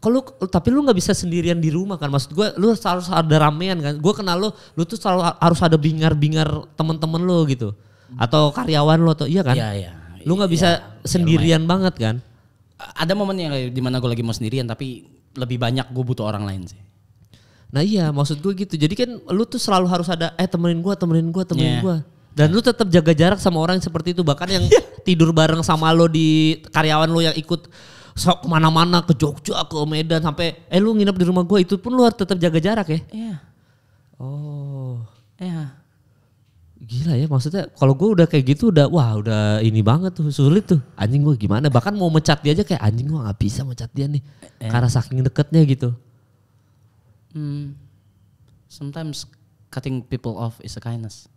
kalau tapi lu nggak bisa sendirian di rumah kan maksud gue lu harus ada ramean kan gue kenal lu lu tuh selalu harus ada bingar-bingar temen-temen lu gitu atau karyawan lu atau iya kan iya iya lu nggak iya, bisa ya, sendirian ya banget kan ada momen yang dimana gue lagi mau sendirian tapi lebih banyak gue butuh orang lain sih nah iya maksud gue gitu jadi kan lu tuh selalu harus ada eh temenin gue temenin gue temenin yeah. gue dan lu tetap jaga jarak sama orang yang seperti itu bahkan yang iya. tidur bareng sama lo di karyawan lu yang ikut kemana-mana ke Jogja ke Medan sampai eh lu nginep di rumah gue itu pun lu harus tetap jaga jarak ya iya oh iya gila ya maksudnya kalau gue udah kayak gitu udah wah udah ini banget tuh sulit tuh anjing gue gimana bahkan mau mecat dia aja kayak anjing gue nggak bisa mecat dia nih eh. karena saking deketnya gitu hmm. sometimes cutting people off is a kindness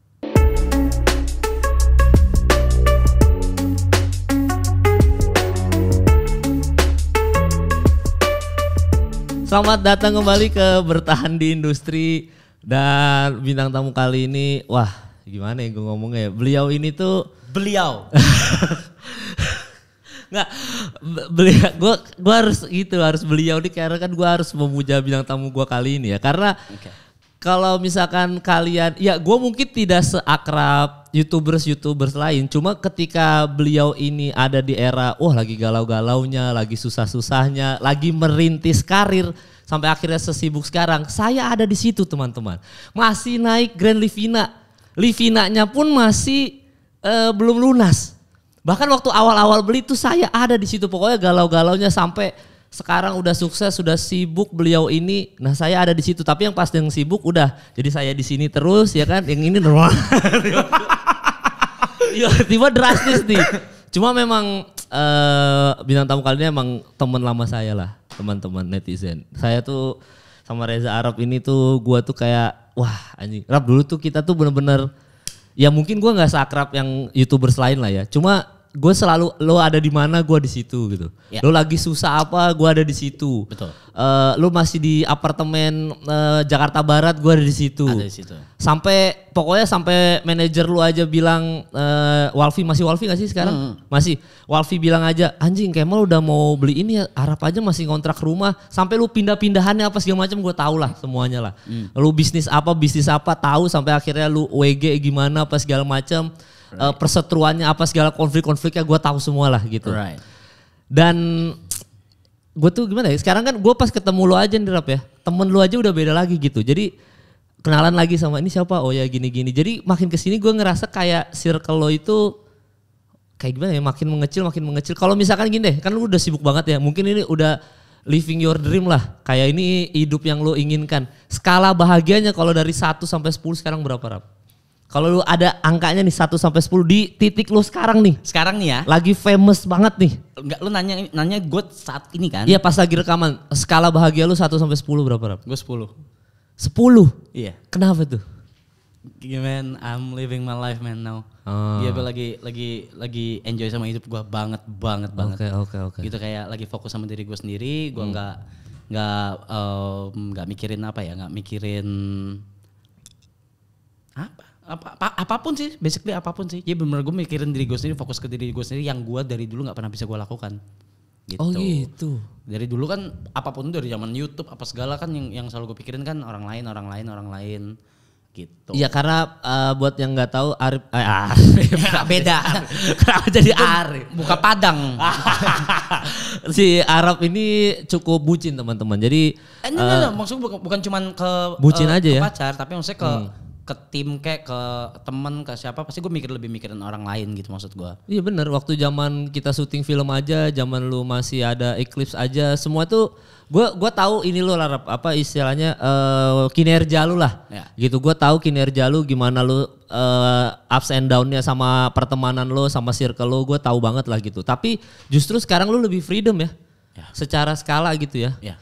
Selamat datang kembali ke Bertahan di Industri dan bintang tamu kali ini wah gimana ya gue ngomongnya ya? beliau ini tuh beliau nggak beliau gue gue harus gitu harus beliau nih karena kan gue harus memuja bintang tamu gue kali ini ya karena okay. kalau misalkan kalian ya gue mungkin tidak seakrab youtubers youtubers lain. Cuma ketika beliau ini ada di era, wah oh, lagi galau-galaunya, lagi susah-susahnya, lagi merintis karir sampai akhirnya sesibuk sekarang. Saya ada di situ teman-teman. Masih naik Grand Livina. Livinanya pun masih uh, belum lunas. Bahkan waktu awal-awal beli itu saya ada di situ. Pokoknya galau-galaunya sampai sekarang udah sukses, sudah sibuk beliau ini. Nah, saya ada di situ, tapi yang pas yang sibuk udah. Jadi saya di sini terus ya kan. Yang ini normal. Iya tiba drastis nih. Cuma memang uh, bintang tamu kali ini emang teman lama saya lah, teman-teman netizen. Saya tuh sama Reza Arab ini tuh gua tuh kayak wah anjing. Rap dulu tuh kita tuh bener-bener ya mungkin gua nggak seakrab yang YouTubers lain lah ya. Cuma gue selalu lo ada di mana gue di situ gitu. yeah. Lo lagi susah apa gue ada di situ. Betul. Uh, lo masih di apartemen uh, Jakarta Barat gue ada di situ. Ada di situ. Sampai pokoknya sampai manajer lo aja bilang uh, Walfi masih Walfi gak sih sekarang? Hmm. Masih. Walfi bilang aja anjing Kemal udah mau beli ini harap ya, aja masih kontrak rumah sampai lo pindah-pindahannya apa segala macam gue tau lah semuanya lah. Hmm. lo bisnis apa bisnis apa tahu sampai akhirnya lo WG gimana apa segala macam Eh, right. uh, perseteruannya apa segala konflik-konfliknya gue tahu semua lah gitu. Right. Dan gue tuh gimana ya? Sekarang kan gue pas ketemu lo aja nih Rap ya, temen lo aja udah beda lagi gitu. Jadi kenalan lagi sama ini siapa? Oh ya gini-gini. Jadi makin kesini gue ngerasa kayak circle lo itu kayak gimana ya? Makin mengecil, makin mengecil. Kalau misalkan gini deh, kan lo udah sibuk banget ya. Mungkin ini udah living your dream lah. Kayak ini hidup yang lo inginkan. Skala bahagianya kalau dari 1 sampai 10 sekarang berapa Rap? Kalau lu ada angkanya nih 1 sampai 10 di titik lu sekarang nih. Sekarang nih ya. Lagi famous banget nih. Enggak lu nanya nanya gue saat ini kan. Iya pas lagi rekaman. Skala bahagia lu 1 sampai 10 berapa, Rap? Gue 10. 10? Iya. Kenapa tuh? Gimana? I'm living my life man now. Oh. Ah. Dia lagi lagi lagi enjoy sama hidup gue banget banget banget. Oke, okay, oke, okay, oke. Okay. Gitu kayak lagi fokus sama diri gue sendiri, gue hmm. nggak nggak um, mikirin apa ya, nggak mikirin apa apa, apa apapun sih basically apapun sih jadi bener gue mikirin diri gue sendiri fokus ke diri gue sendiri yang gue dari dulu nggak pernah bisa gue lakukan gitu. Oh gitu. Dari dulu kan apapun dari zaman YouTube apa segala kan yang yang selalu gue pikirin kan orang lain, orang lain, orang lain gitu. Iya karena uh, buat yang nggak tahu Arif eh, Arif beda. Kenapa jadi Arif? Buka Padang. si Arab ini cukup bucin teman-teman. Jadi eh, enggak, uh, enggak, eh, maksud bukan bukan cuman ke bucin uh, aja ke ya. pacar tapi maksudnya ke hmm ke tim kayak ke temen ke siapa pasti gue mikir lebih mikirin orang lain gitu maksud gue iya bener waktu zaman kita syuting film aja zaman lu masih ada eclipse aja semua tuh gue gue tahu ini lo larap apa istilahnya uh, kinerja lu lah ya. gitu gue tahu kinerja lu gimana lu uh, ups and downnya sama pertemanan lo sama circle lo gue tahu banget lah gitu tapi justru sekarang lu lebih freedom ya, ya. secara skala gitu ya, ya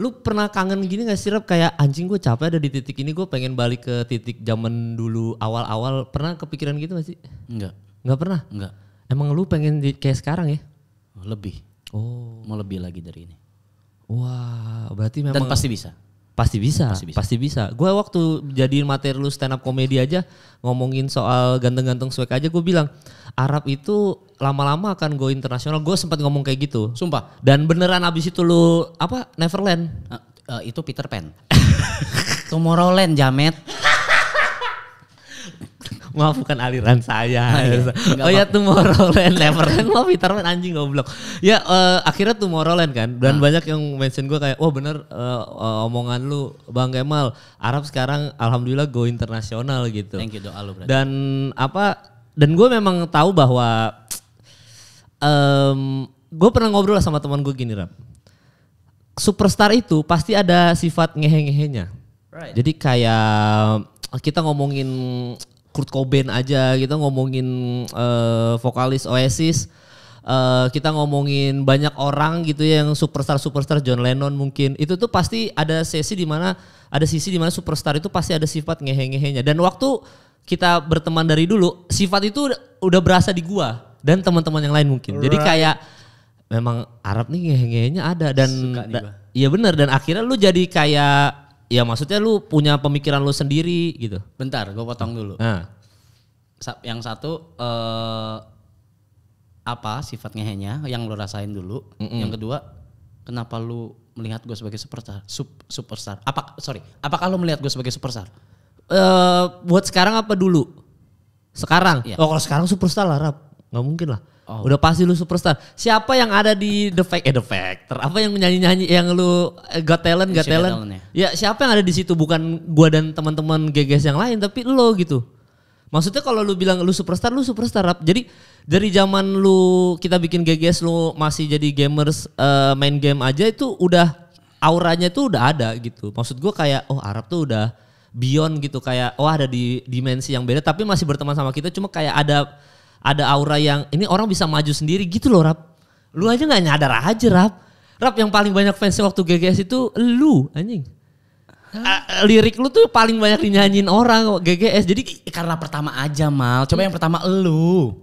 Lu pernah kangen gini gak sih rep Kayak anjing gue capek ada di titik ini gue pengen balik ke titik zaman dulu awal-awal. Pernah kepikiran gitu gak sih? Enggak. Enggak pernah? Enggak. Emang lu pengen di, kayak sekarang ya? Lebih. Oh. Mau lebih lagi dari ini. Wah berarti memang. Dan pasti bisa. Pasti bisa, pasti bisa. Pasti bisa. Gue waktu jadiin materi lu stand up komedi aja ngomongin soal ganteng-ganteng swag aja gue bilang Arab itu lama-lama akan go internasional. Gue sempat ngomong kayak gitu. Sumpah. Dan beneran abis itu lu apa Neverland? Uh, uh, itu Peter Pan. Tomorrowland jamet. Maaf bukan aliran saya. Nah, iya. iya. Oh ya Tomorrowland Neverland mau Pan anjing goblok. Ya uh, akhirnya Tomorrowland kan dan nah. banyak yang mention gue kayak oh, bener uh, omongan lu Bang Kemal Arab sekarang alhamdulillah go internasional gitu. Thank you doa lu berarti. Dan apa dan gue memang tahu bahwa um, gue pernah ngobrol sama teman gue gini Ram. Superstar itu pasti ada sifat ngehe-ngehenya. Right. Jadi kayak kita ngomongin Kurt Cobain aja kita ngomongin uh, vokalis Oasis uh, kita ngomongin banyak orang gitu ya, yang superstar superstar John Lennon mungkin itu tuh pasti ada sesi di mana ada sisi di mana superstar itu pasti ada sifat ngehe nya dan waktu kita berteman dari dulu sifat itu udah berasa di gua dan teman-teman yang lain mungkin right. jadi kayak memang Arab nih ngehe nya ada dan iya benar dan akhirnya lu jadi kayak ya maksudnya lu punya pemikiran lu sendiri gitu. Bentar, gue potong dulu. Nah. Yang satu eh, apa sifat ngehenya yang lu rasain dulu. Mm -mm. Yang kedua, kenapa lu melihat gue sebagai superstar? Sup, superstar. Apa sorry, apakah lu melihat gue sebagai superstar? Eh buat sekarang apa dulu? Sekarang. Ya. Oh, kalau sekarang superstar lah, Rap. Gak mungkin lah. Oh. Udah pasti lu superstar. Siapa yang ada di The Fact eh The Factor? Apa yang nyanyi-nyanyi yang lu eh, Got Talent, Got Talent? Ya. ya. siapa yang ada di situ bukan gua dan teman-teman GGS yang lain tapi lo gitu. Maksudnya kalau lu bilang lu superstar, lu superstar. Jadi dari zaman lu kita bikin GGS lu masih jadi gamers uh, main game aja itu udah auranya tuh udah ada gitu. Maksud gua kayak oh Arab tuh udah beyond gitu kayak wah oh, ada di dimensi yang beda tapi masih berteman sama kita cuma kayak ada ada aura yang ini orang bisa maju sendiri gitu loh Rap. Lu aja nggak nyadar aja Rap. Rap yang paling banyak fansnya waktu GGS itu lu anjing. Uh, lirik lu tuh paling banyak dinyanyiin orang GGS. Jadi karena pertama aja mal. Coba yang pertama lu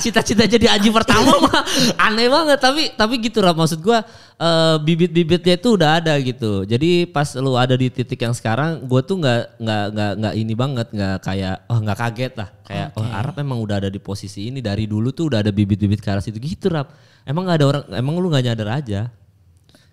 cita-cita jadi haji pertama mah aneh banget tapi tapi gitu lah maksud gua uh, bibit-bibitnya itu udah ada gitu jadi pas lu ada di titik yang sekarang gue tuh nggak nggak nggak nggak ini banget nggak kayak oh nggak kaget lah kayak okay. oh Arab emang udah ada di posisi ini dari dulu tuh udah ada bibit-bibit ke arah situ gitu rap emang nggak ada orang emang lu nggak nyadar aja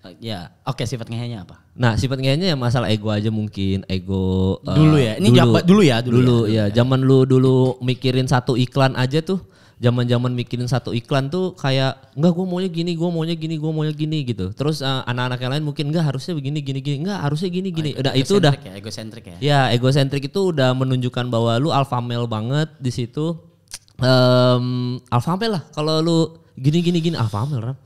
eh, ya oke okay, sifat ngehnya apa nah sifat ngehnya ya masalah ego aja mungkin ego dulu eh, ya ini dulu, japa, dulu ya dulu, ya, dulu ya, ya. zaman lu dulu mikirin satu iklan aja tuh zaman-zaman mikirin satu iklan tuh kayak enggak gue maunya gini, gue maunya gini, gue maunya gini gitu. Terus uh, anak-anak yang lain mungkin enggak harusnya begini gini gini, enggak harusnya gini gini. Oh, udah itu udah ya, egosentrik ya. Ya, egosentrik itu udah menunjukkan bahwa lu alpha male banget di situ. Um, alpha male lah kalau lu gini gini gini alpha male Ram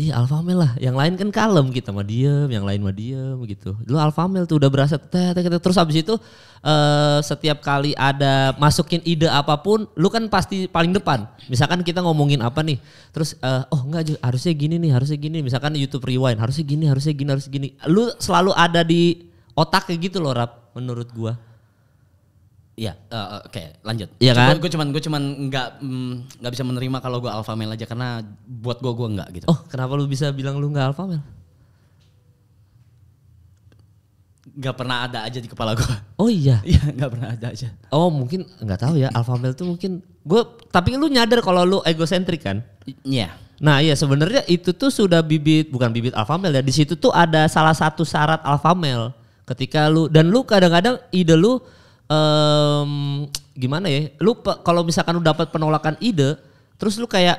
iya Alfamil lah. Yang lain kan kalem kita gitu, mah diem, yang lain mah diem gitu. Dulu Alfamil tuh udah berasa teh teh terus habis itu uh, setiap kali ada masukin ide apapun, lu kan pasti paling depan. Misalkan kita ngomongin apa nih, terus uh, oh enggak harusnya gini nih, harusnya gini. Misalkan YouTube Rewind, harusnya gini, harusnya gini, harusnya gini. Lu selalu ada di otak kayak gitu loh, Rap, menurut gua. Iya, uh, oke, okay, lanjut. Iya kan? Gue cuman gue cuman nggak mm, nggak mm, bisa menerima kalau gue alpha male aja karena buat gue gue nggak gitu. Oh, kenapa lu bisa bilang lu nggak alpha male? Gak pernah ada aja di kepala gue. Oh iya. Iya, gak pernah ada aja. Oh, mungkin nggak tahu ya alpha male tuh mungkin gue tapi lu nyadar kalau lu egosentrik kan? Iya. Yeah. Nah, iya sebenarnya itu tuh sudah bibit bukan bibit alpha male ya. Di situ tuh ada salah satu syarat alpha male ketika lu dan lu kadang-kadang ide lu um, gimana ya? Lu kalau misalkan lu dapat penolakan ide, terus lu kayak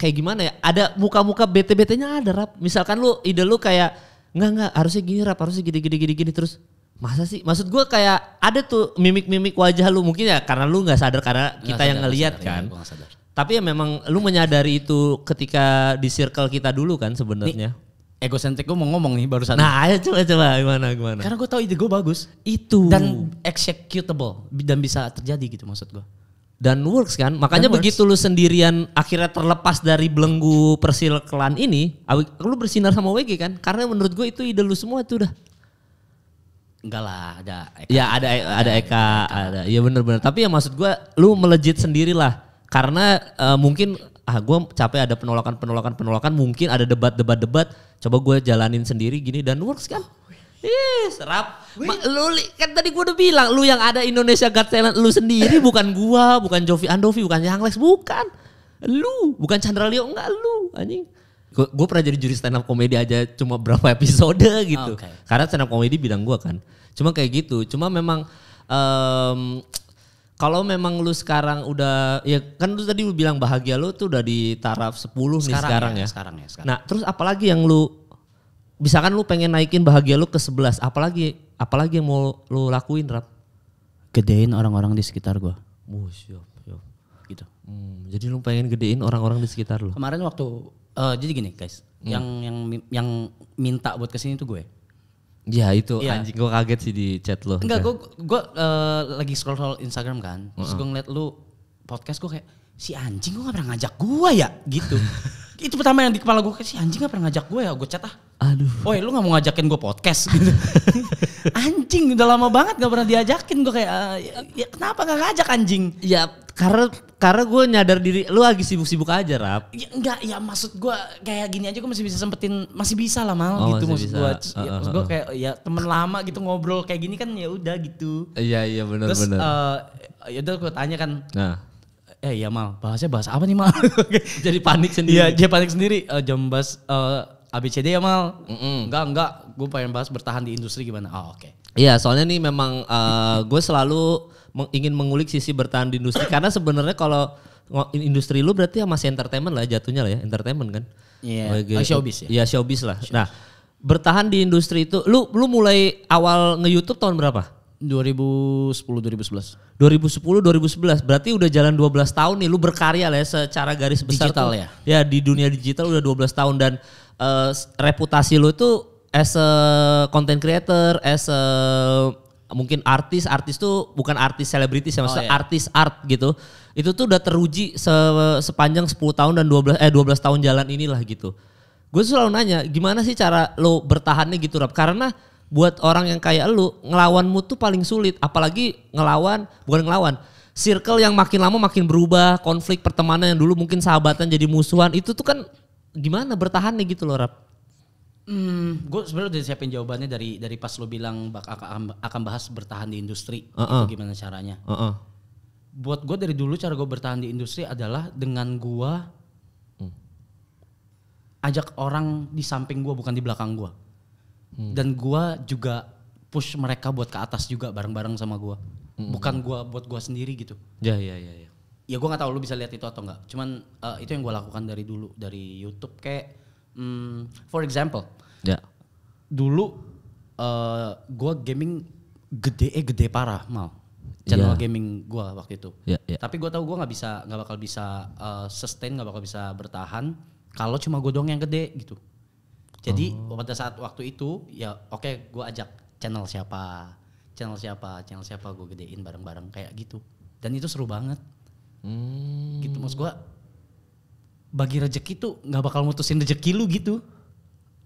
kayak gimana ya? Ada muka-muka bete-betenya ada rap. Misalkan lu ide lu kayak nggak nggak harusnya gini rap, harusnya gini gini gini gini terus masa sih maksud gue kayak ada tuh mimik-mimik wajah lu mungkin ya karena lu nggak sadar karena kita gak yang ngelihat kan ya, tapi ya memang lu menyadari itu ketika di circle kita dulu kan sebenarnya egosentrik gue mau ngomong nih barusan. Nah, ayo coba coba gimana gimana. Karena gue tahu ide gue bagus. Itu. Dan executable dan bisa terjadi gitu maksud gue. Dan works kan. Makanya dan begitu lu sendirian akhirnya terlepas dari belenggu persil klan ini, lu bersinar sama WG kan? Karena menurut gue itu ide lu semua tuh udah. Enggak lah, ada Eka. Ya ada ada, e, ada Eka, ada. Ya bener-bener. Tapi ya maksud gue lu melejit sendirilah. Karena uh, mungkin ah gue capek ada penolakan penolakan penolakan mungkin ada debat debat debat coba gue jalanin sendiri gini dan works kan Yes, serap. Ma, lu kan tadi gue udah bilang lu yang ada Indonesia Got Talent lu sendiri eh. bukan gua, bukan Jovi Andovi, bukan Yang Lex, bukan. Lu, bukan Chandra Leo enggak lu, anjing. Gue pernah jadi juri stand up komedi aja cuma berapa episode gitu. Okay. Karena stand up komedi bidang gue kan. Cuma kayak gitu. Cuma memang um, kalau memang lu sekarang udah ya kan lu tadi lu bilang bahagia lu tuh udah di taraf 10 sekarang nih sekarang ya, ya. Sekarang ya, sekarang. Nah, terus apalagi yang lu misalkan lu pengen naikin bahagia lu ke 11, apalagi apalagi yang mau lu lakuin, Rap? Gedein orang-orang di sekitar gua. Musyap, oh, gitu. Hmm, jadi lu pengen gedein orang-orang di sekitar lu. Kemarin waktu uh, jadi gini, guys. Hmm. Yang yang yang minta buat kesini tuh gue Ya itu ya. anjing gue kaget sih di chat lo. Enggak, gue gue uh, lagi scroll scroll Instagram kan, uh -uh. terus gue ngeliat lu podcast gue kayak si anjing gue gak pernah ngajak gue ya gitu. itu pertama yang di kepala gue kayak si anjing gak pernah ngajak gue ya, gue chat ah Aduh. oh, lu nggak mau ngajakin gue podcast gitu. anjing, udah lama banget nggak pernah diajakin gue kayak uh, ya kenapa nggak ngajak anjing? Ya karena karena gue nyadar diri lu lagi sibuk-sibuk aja, Rap. Ya, enggak, ya maksud gue kayak gini aja gue masih bisa sempetin, masih bisa lah mal oh, gitu maksud gue. Uh, ya, maksud gue kayak ya temen lama gitu ngobrol kayak gini kan ya udah gitu. Iya, iya benar benar. Terus uh, ya udah gue tanya kan. Nah eh iya mal bahasnya bahas apa nih mal jadi panik sendiri iya dia panik sendiri uh, jam bahas uh, ABCD ya Mal? Mm -mm. Enggak, enggak. Gue pengen bahas bertahan di industri gimana. Oh, oke. Okay. Iya, soalnya nih memang uh, eh, gue selalu ingin mengulik sisi bertahan di industri karena sebenarnya kalau industri lu berarti ya masih entertainment lah ya, jatuhnya lah ya, entertainment kan. Iya. Yeah. Oh, gitu. showbiz ya. Iya, showbiz lah. Showbiz. Nah, bertahan di industri itu lu lu mulai awal nge-YouTube tahun berapa? 2010 2011. 2010 2011. Berarti udah jalan 12 tahun nih lu berkarya lah ya secara garis besar digital tuh, ya. Ya di dunia digital udah 12 tahun dan Eh, reputasi lu itu as a content creator, as a mungkin artis, artis tuh bukan artis selebritis ya, oh, maksudnya oh, iya. artis art gitu. Itu tuh udah teruji se sepanjang 10 tahun dan 12 eh 12 tahun jalan inilah gitu. Gue selalu nanya, gimana sih cara lo bertahannya gitu, Rap? Karena buat orang yang kayak lu, ngelawanmu tuh paling sulit, apalagi ngelawan, bukan ngelawan, circle yang makin lama makin berubah, konflik pertemanan yang dulu mungkin sahabatan jadi musuhan, itu tuh kan gimana bertahan nih gitu loh rap Hmm, gue sebenarnya udah siapin jawabannya dari dari pas lo bilang bak akan, akan bahas bertahan di industri uh -uh. itu gimana caranya. Uh -uh. Buat gue dari dulu cara gue bertahan di industri adalah dengan gue hmm. ajak orang di samping gue bukan di belakang gue. Hmm. Dan gue juga push mereka buat ke atas juga bareng-bareng sama gue. Hmm. Bukan gue buat gue sendiri gitu. Ya ya ya. ya ya gue nggak tahu lu bisa lihat itu atau enggak cuman uh, itu yang gue lakukan dari dulu dari YouTube kayak um, for example ya dulu uh, eh, gue gaming gede eh gede parah mal channel yeah. gaming gue waktu itu yeah, yeah. tapi gue tahu gue nggak bisa nggak bakal bisa uh, sustain nggak bakal bisa bertahan kalau cuma gue doang yang gede gitu jadi oh. pada saat waktu itu ya oke okay, gue ajak channel siapa channel siapa channel siapa gue gedein bareng-bareng kayak gitu dan itu seru banget Hmm. Gitu maksud gua. bagi rejeki tuh nggak bakal mutusin rejeki lu gitu.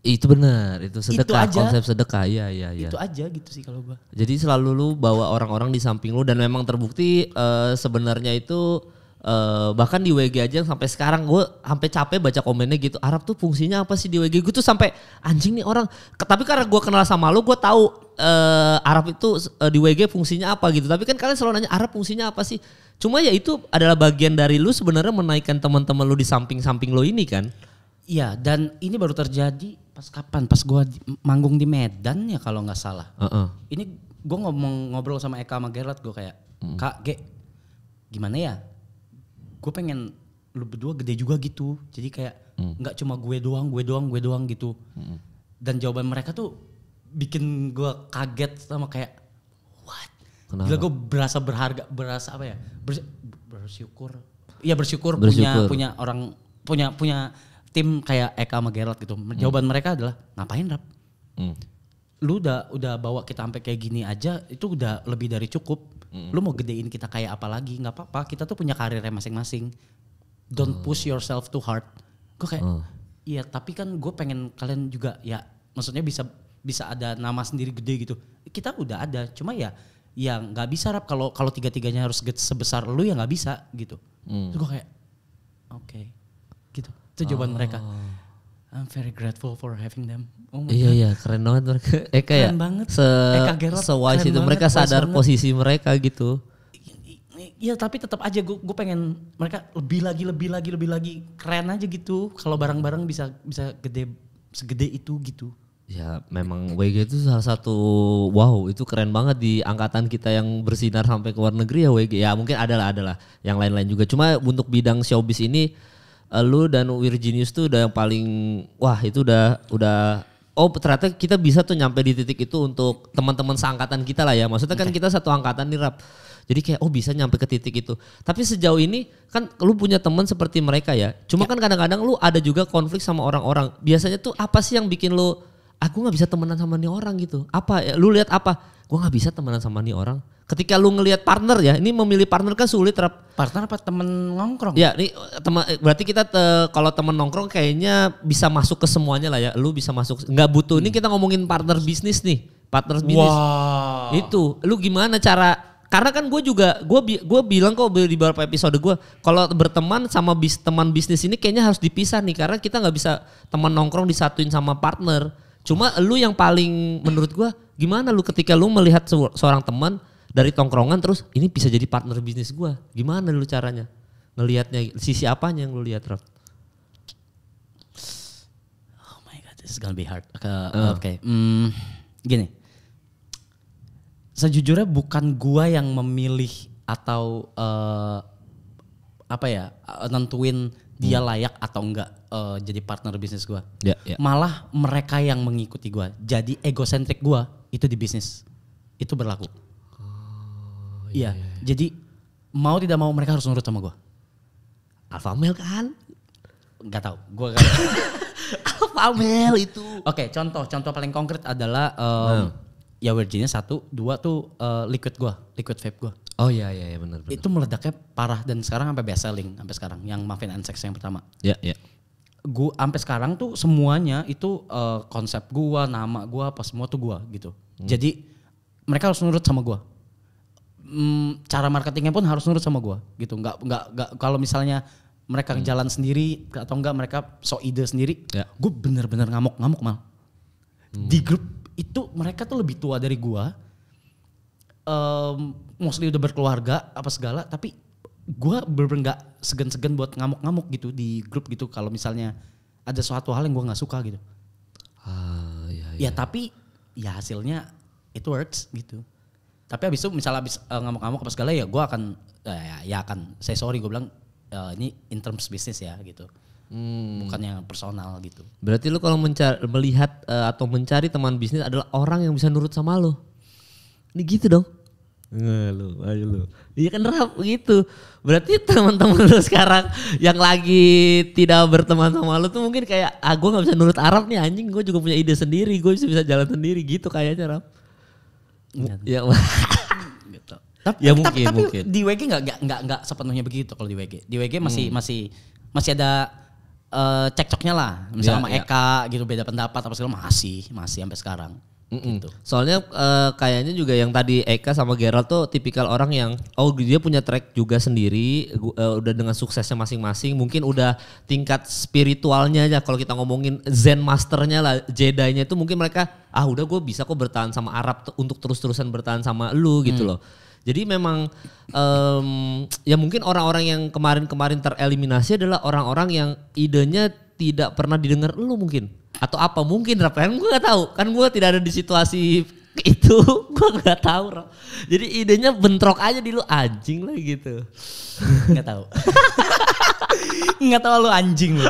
Itu benar, itu sedekah, itu aja. konsep sedekah. Iya, iya, ya. Itu aja gitu sih kalau gua. Jadi selalu lu bawa orang-orang di samping lu dan memang terbukti uh, sebenarnya itu uh, bahkan di WG aja sampai sekarang gue sampai capek baca komennya gitu. Arab tuh fungsinya apa sih di WG? Gue tuh sampai anjing nih orang. Tapi karena gue kenal sama lo gue tahu uh, Arab itu uh, di WG fungsinya apa gitu. Tapi kan kalian selalu nanya Arab fungsinya apa sih? Cuma ya itu adalah bagian dari lu sebenarnya menaikkan teman-teman lu di samping-samping lu ini kan. Iya, dan ini baru terjadi pas kapan? Pas gua di, manggung di Medan ya kalau nggak salah. Uh -uh. Ini gua ngomong ngobrol sama Eka sama Gerard gua kayak, hmm. "Kak, Ge, gimana ya? Gue pengen lu berdua gede juga gitu. Jadi kayak mm. nggak hmm. cuma gue doang, gue doang, gue doang gitu." Hmm. Dan jawaban mereka tuh bikin gua kaget sama kayak Kenapa? Gila gue berasa berharga, berasa apa ya? Ber, bersyukur. Iya bersyukur, bersyukur, punya punya orang punya punya tim kayak Eka sama Gerald gitu. Hmm. Jawaban mereka adalah ngapain rap? Hmm. Lu udah udah bawa kita sampai kayak gini aja itu udah lebih dari cukup. Hmm. Lu mau gedein kita kayak apa lagi? Nggak apa-apa. Kita tuh punya karirnya masing-masing. Don't hmm. push yourself too hard. Gue kayak hmm. iya hmm. tapi kan gue pengen kalian juga ya maksudnya bisa bisa ada nama sendiri gede gitu. Kita udah ada, cuma ya ya nggak bisa rap kalau kalau tiga tiganya harus sebesar lu ya nggak bisa gitu hmm. terus gue kayak oke okay. gitu itu jawaban oh. mereka I'm very grateful for having them. Oh iya God. iya keren banget mereka. Eh kayak keren banget. se Eka eh, Gerard, se wise itu banget, mereka sadar banget. posisi mereka gitu. Iya tapi tetap aja gue gue pengen mereka lebih lagi lebih lagi lebih lagi keren aja gitu. Kalau barang-barang bisa bisa gede segede itu gitu. Ya memang WG itu salah satu wow itu keren banget di angkatan kita yang bersinar sampai ke luar negeri ya WG ya mungkin adalah adalah yang lain-lain juga cuma untuk bidang showbiz ini eh, lu dan Virginius tuh udah yang paling wah itu udah udah oh ternyata kita bisa tuh nyampe di titik itu untuk teman-teman seangkatan kita lah ya maksudnya kan okay. kita satu angkatan nih rap jadi kayak oh bisa nyampe ke titik itu. Tapi sejauh ini kan lu punya teman seperti mereka ya. Cuma ya. kan kadang-kadang lu ada juga konflik sama orang-orang. Biasanya tuh apa sih yang bikin lu aku nggak bisa temenan sama nih orang gitu. Apa ya, lu lihat apa? Gua nggak bisa temenan sama nih orang. Ketika lu ngelihat partner ya, ini memilih partner kan sulit terap. Partner apa temen nongkrong? Ya, ini eh, teman eh, berarti kita te, kalau temen nongkrong kayaknya bisa masuk ke semuanya lah ya. Lu bisa masuk nggak butuh. Ini hmm. kita ngomongin partner bisnis nih, partner bisnis. Wow. Itu, lu gimana cara karena kan gue juga gue bi gue bilang kok di beberapa episode gue kalau berteman sama bis teman bisnis ini kayaknya harus dipisah nih karena kita nggak bisa teman nongkrong disatuin sama partner Cuma lu yang paling menurut gua gimana lu ketika lu melihat seorang teman dari tongkrongan terus ini bisa jadi partner bisnis gua. Gimana lu caranya? Ngelihatnya sisi apanya yang lu lihat, Rob? Oh my god, this is gonna be hard. Oke. Uh. Eh. Okay. Mm, gini. Sejujurnya bukan gua yang memilih atau uh, apa ya eh, nentuin dia hmm. layak atau enggak uh, jadi partner bisnis gue. Yeah, yeah. Malah mereka yang mengikuti gue. Jadi egosentrik gue itu di bisnis itu berlaku. Oh, iya. Yeah, iya, iya. Jadi mau tidak mau mereka harus nurut sama gue. Alpha male kan? Gak tahu Gue gak. Alpha male itu. Oke, okay, contoh contoh paling konkret adalah um, hmm. ya Virginia satu, dua tuh uh, liquid gue, liquid vape gue. Oh iya iya ya, benar benar. Itu meledaknya parah dan sekarang sampai best selling sampai sekarang yang Muffin and Sex yang pertama. Ya yeah, iya. Yeah. Gua sampai sekarang tuh semuanya itu uh, konsep gua, nama gua apa semua tuh gua gitu. Hmm. Jadi mereka harus nurut sama gua. Hmm, cara marketingnya pun harus nurut sama gua gitu. Enggak enggak enggak kalau misalnya mereka hmm. jalan sendiri atau enggak mereka so ide sendiri, yeah. gue bener-bener ngamuk-ngamuk mal. Hmm. Di grup itu mereka tuh lebih tua dari gua um, mostly udah berkeluarga apa segala tapi gue bener nggak segan-segan buat ngamuk-ngamuk gitu di grup gitu kalau misalnya ada suatu hal yang gue nggak suka gitu uh, ya, ya. ya tapi ya hasilnya it works gitu tapi abis itu misalnya abis uh, ngamuk-ngamuk apa segala ya gue akan uh, ya, ya akan saya sorry gue bilang uh, ini in terms bisnis ya gitu hmm. bukan yang personal gitu berarti lu kalau mencari melihat uh, atau mencari teman bisnis adalah orang yang bisa nurut sama lo ini Gitu dong. Nggak lu, ayo lu. Iya kan rap gitu. Berarti teman-teman lu sekarang yang lagi tidak berteman sama lu tuh mungkin kayak ah gua gak bisa nurut Arab nih anjing gue juga punya ide sendiri gue bisa bisa jalan sendiri gitu kayaknya Rap. Ya, gitu. Tapi, ya mungkin, tapi, mungkin. di WG nggak nggak nggak sepenuhnya begitu kalau di WG. Di WG masih hmm. masih masih ada uh, cekcoknya lah. Misalnya ya, sama Eka ya. Eka gitu beda pendapat apa segala masih masih sampai sekarang. Mm-mm. gitu. Soalnya uh, kayaknya juga yang tadi Eka sama Gerald tuh tipikal orang yang oh dia punya track juga sendiri uh, udah dengan suksesnya masing-masing mungkin udah tingkat spiritualnya aja kalau kita ngomongin Zen masternya lah Jedi-nya itu mungkin mereka ah udah gue bisa kok bertahan sama Arab untuk terus-terusan bertahan sama lu gitu hmm. loh. Jadi memang um, ya mungkin orang-orang yang kemarin-kemarin tereliminasi adalah orang-orang yang idenya tidak pernah didengar lu mungkin atau apa mungkin kan gue gak tahu kan gue tidak ada di situasi itu gue nggak tahu rap. jadi idenya bentrok aja di lu anjing lah gitu nggak tahu nggak tahu lu anjing lu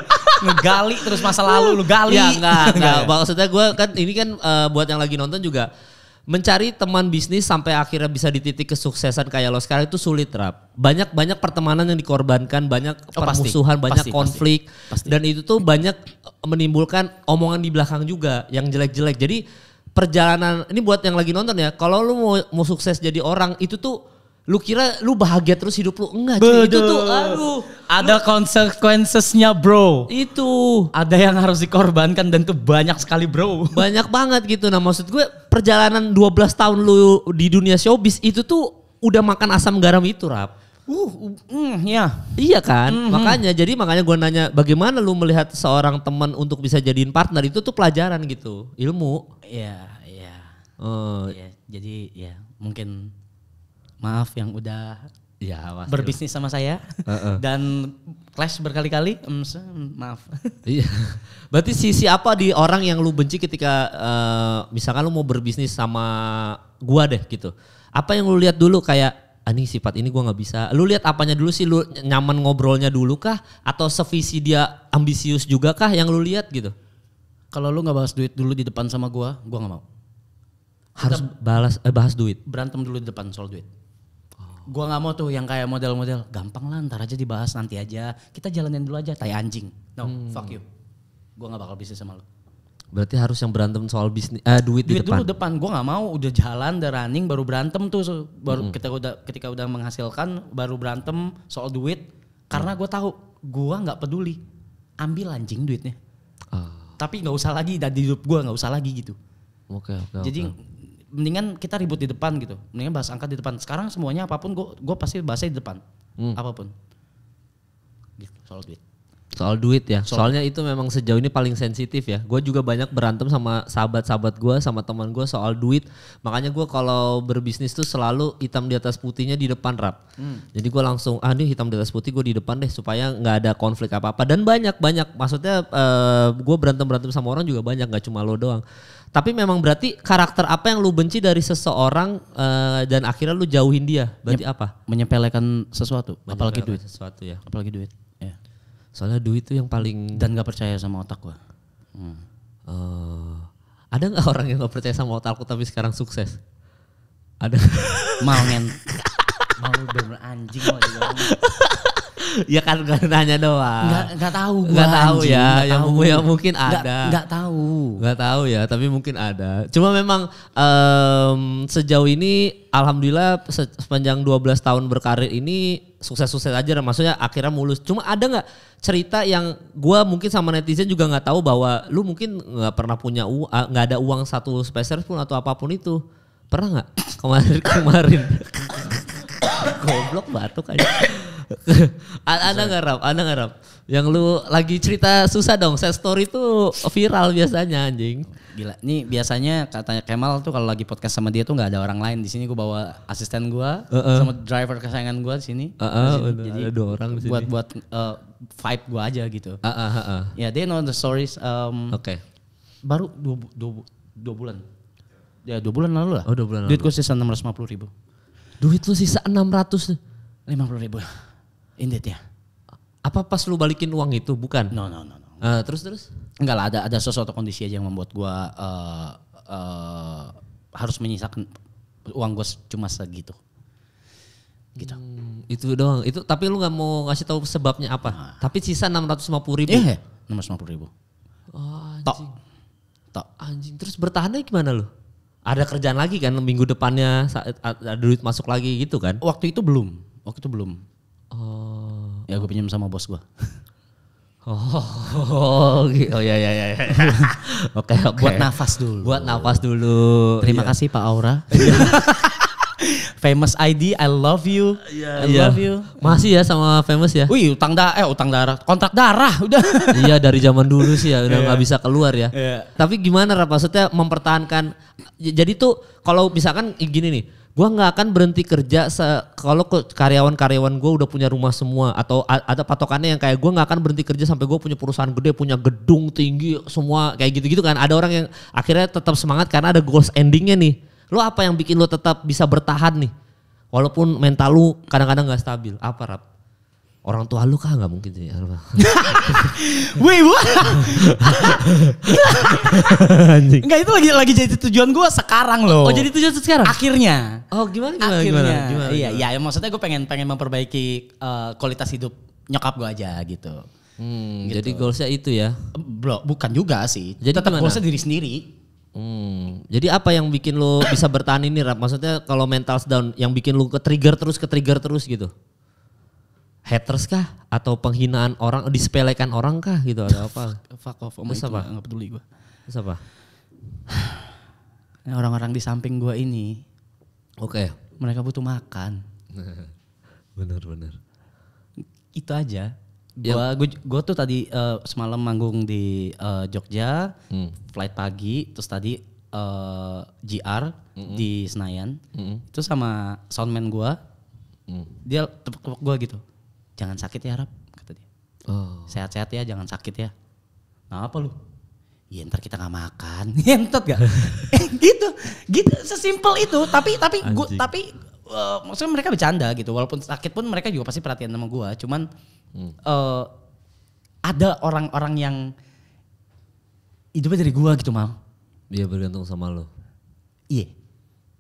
ngegali terus masa lalu lu gali ya nggak nggak ya? maksudnya gue kan ini kan uh, buat yang lagi nonton juga mencari teman bisnis sampai akhirnya bisa di titik kesuksesan kayak lo sekarang itu sulit rap banyak banyak pertemanan yang dikorbankan banyak oh, permusuhan banyak pasti, konflik pasti, pasti. dan itu tuh banyak eh, menimbulkan omongan di belakang juga yang jelek-jelek jadi perjalanan ini buat yang lagi nonton ya kalau lo mau mau sukses jadi orang itu tuh lu kira lu bahagia terus hidup lu enggak cuy itu tuh aduh ada konsekuensinya bro itu ada yang harus dikorbankan dan tuh banyak sekali bro banyak banget gitu nah maksud gue perjalanan 12 tahun lu di dunia showbiz itu tuh udah makan asam garam itu rap Uh, mm, ya. Iya kan? Mm -hmm. Makanya jadi makanya gue nanya bagaimana lu melihat seorang teman untuk bisa jadiin partner itu tuh pelajaran gitu, ilmu. Iya, iya. Uh, iya jadi ya mungkin maaf yang udah ya, berbisnis sama saya uh -uh. dan clash berkali-kali um, maaf iya berarti sisi apa di orang yang lu benci ketika uh, misalkan lu mau berbisnis sama gua deh gitu apa yang lu lihat dulu kayak ah, ini sifat ini gua nggak bisa lu lihat apanya dulu sih lu nyaman ngobrolnya dulu kah atau sevisi dia ambisius juga kah yang lu lihat gitu kalau lu nggak bahas duit dulu di depan sama gua gua nggak mau harus balas eh, bahas duit berantem dulu di depan soal duit Gua nggak mau tuh yang kayak model-model gampang lah ntar aja dibahas nanti aja. Kita jalanin dulu aja tai anjing. No, hmm. fuck you. Gua nggak bakal bisnis sama lo Berarti harus yang berantem soal bisnis eh, duit, duit di depan. Duit dulu depan. Gua nggak mau udah jalan, udah running baru berantem tuh baru hmm. kita udah ketika udah menghasilkan baru berantem soal duit karena hmm. gue tahu gue nggak peduli ambil anjing duitnya. Uh. Tapi nggak usah lagi dan di hidup gue nggak usah lagi gitu. Oke okay, oke. Jadi mendingan kita ribut di depan gitu mendingan bahas angka di depan sekarang semuanya apapun gue gue pasti bahasnya di depan hmm. apapun gitu soal duit soal duit ya soal soalnya itu memang sejauh ini paling sensitif ya gue juga banyak berantem sama sahabat-sahabat gue sama teman gue soal duit makanya gue kalau berbisnis tuh selalu hitam di atas putihnya di depan rap hmm. jadi gue langsung ah ini hitam di atas putih gue di depan deh supaya nggak ada konflik apa apa dan banyak banyak maksudnya uh, eh, gue berantem berantem sama orang juga banyak Gak cuma lo doang tapi memang berarti karakter apa yang lu benci dari seseorang uh, dan akhirnya lu jauhin dia? Berarti Menyep, apa? Menyepelekan sesuatu, menyepelekan apalagi duit. Sesuatu ya. Apalagi duit. Ya. Soalnya duit itu yang paling dan gak percaya sama otak gua. Hmm. Uh, ada nggak orang yang gak percaya sama otakku tapi sekarang sukses? Ada. Mau ngen. Mau anjing ya kan gak nanya doang. Gak, gak tahu gue. Gak tahu ya. Gak yang, tahu. yang mungkin ya ada. Gak, gak tahu. Gak tahu ya. Tapi mungkin ada. Cuma memang um, sejauh ini alhamdulillah sepanjang 12 tahun berkarir ini sukses-sukses aja. Maksudnya akhirnya mulus. Cuma ada nggak cerita yang gue mungkin sama netizen juga nggak tahu bahwa lu mungkin nggak pernah punya uang, nggak ada uang satu spacer pun atau apapun itu. Pernah nggak kemarin kemarin? Goblok batuk aja. Anda ngarap, Anda ngarap. Yang lu lagi cerita susah dong, set story itu viral biasanya anjing. Gila, nih biasanya katanya Kemal tuh kalau lagi podcast sama dia tuh nggak ada orang lain di sini. Gue bawa asisten gue, uh -uh. sama driver kesayangan gue di sini. Uh -uh, Jadi ada dua orang Buat buat uh, vibe gue aja gitu. Uh -uh, uh -uh. Ya, yeah, they know the stories. Um, Oke. Okay. Baru dua, dua, dua bulan. Ya dua bulan lalu lah. Oh dua bulan lalu. Duit gue sisa enam ratus lima puluh ribu. Duit lu sisa enam ratus lima puluh ribu. Indeed ya. Apa pas lu balikin uang itu bukan? No no no. no. Uh, terus terus? Enggak lah ada ada sesuatu kondisi aja yang membuat gua uh, uh, harus menyisakan uang gua cuma segitu. Gitu. Hmm, itu doang. Itu tapi lu nggak mau ngasih tahu sebabnya apa? Nah. Tapi sisa enam ratus lima puluh ribu. Iya, iya. enam ratus lima puluh ribu. Oh, anjing. Tok. Tok. Anjing. Terus bertahannya gimana lu? Ada kerjaan lagi kan minggu depannya ada duit masuk lagi gitu kan? Waktu itu belum. Waktu itu belum. Oh. Ya gue pinjam sama bos gue. Oh, gitu. oh, oh, oh ya ya ya. Oke oke. Buat nafas dulu. Buat nafas dulu. Terima yeah. kasih Pak Aura. famous ID, I love you, yeah, I yeah. love you. Masih ya sama famous ya? Wih, utang darah eh utang darah, kontrak darah udah. iya dari zaman dulu sih ya udah iya. nggak yeah. bisa keluar ya. Yeah. Tapi gimana Rap? maksudnya mempertahankan? Jadi tuh kalau misalkan gini nih, gue nggak akan berhenti kerja se kalau karyawan-karyawan gue udah punya rumah semua atau ada patokannya yang kayak gue nggak akan berhenti kerja sampai gue punya perusahaan gede punya gedung tinggi semua kayak gitu-gitu kan ada orang yang akhirnya tetap semangat karena ada goals endingnya nih lo apa yang bikin lo tetap bisa bertahan nih walaupun mental lo kadang-kadang nggak stabil apa rap orang tua lu kah nggak mungkin sih wih bu nggak itu lagi lagi jadi tujuan gue sekarang loh oh jadi tujuan sekarang akhirnya oh gimana gimana akhirnya gimana, gimana, iya, gimana, iya iya maksudnya gue pengen pengen memperbaiki uh, kualitas hidup nyokap gue aja gitu Hmm, gitu. Jadi goalsnya itu ya? Belum, bukan juga sih. Jadi tetap gimana? goalsnya diri sendiri. Hmm, jadi apa yang bikin lo bisa bertahan ini, Rap? Maksudnya kalau mental down, yang bikin lo ke trigger terus, ke trigger terus gitu? haters kah atau penghinaan orang disepelekan orang kah gitu atau apa fuck off om apa? nggak peduli gue Terus apa nah, orang-orang di samping gue ini oke okay. mereka butuh makan Bener bener. itu aja ya. gua gua, tuh tadi uh, semalam manggung di uh, Jogja hmm. flight pagi terus tadi uh, eh, GR mm -hmm. di Senayan mm -hmm. itu sama soundman gua mm. dia tepuk-tepuk gue gitu jangan sakit ya Arab kata dia oh. sehat-sehat ya jangan sakit ya nah apa lu ya ntar kita nggak makan nyentet gak eh, gitu gitu sesimpel itu tapi tapi gua tapi uh, maksudnya mereka bercanda gitu walaupun sakit pun mereka juga pasti perhatian sama gua cuman hmm. uh, ada orang-orang yang hidupnya dari gua gitu mal dia bergantung sama lo iya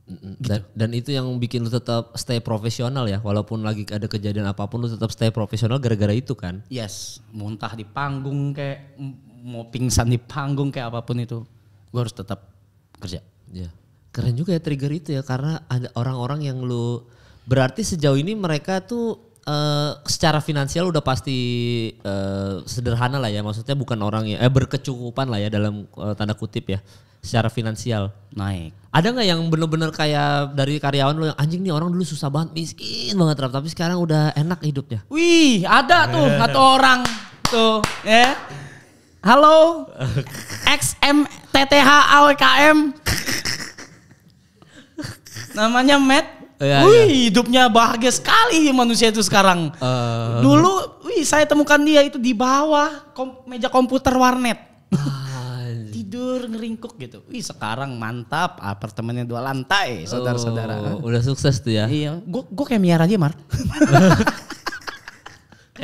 dan, gitu. dan itu yang bikin lu tetap stay profesional ya walaupun lagi ada kejadian apapun lu tetap stay profesional gara-gara itu kan yes muntah di panggung kayak mau pingsan di panggung kayak apapun itu gue harus tetap kerja ya keren juga ya trigger itu ya karena ada orang-orang yang lu berarti sejauh ini mereka tuh uh, secara finansial udah pasti uh, sederhana lah ya. Maksudnya bukan orang yang eh, berkecukupan lah ya dalam uh, tanda kutip ya. Secara finansial naik. Ada nggak yang bener-bener kayak dari karyawan lo yang anjing nih orang dulu susah banget miskin banget Rap, tapi sekarang udah enak hidupnya. Wih ada tuh satu orang tuh ya. Halo XMTTH AWKM namanya Matt Ya, wih, ya. hidupnya bahagia sekali manusia itu sekarang. Uh. Dulu, wih, saya temukan dia itu di bawah kom meja komputer warnet. Tidur ngeringkuk gitu. Wih, sekarang mantap apartemennya dua lantai, saudara-saudara. Oh, udah sukses tuh ya. Iya, gua gua kayak miara aja, Mar.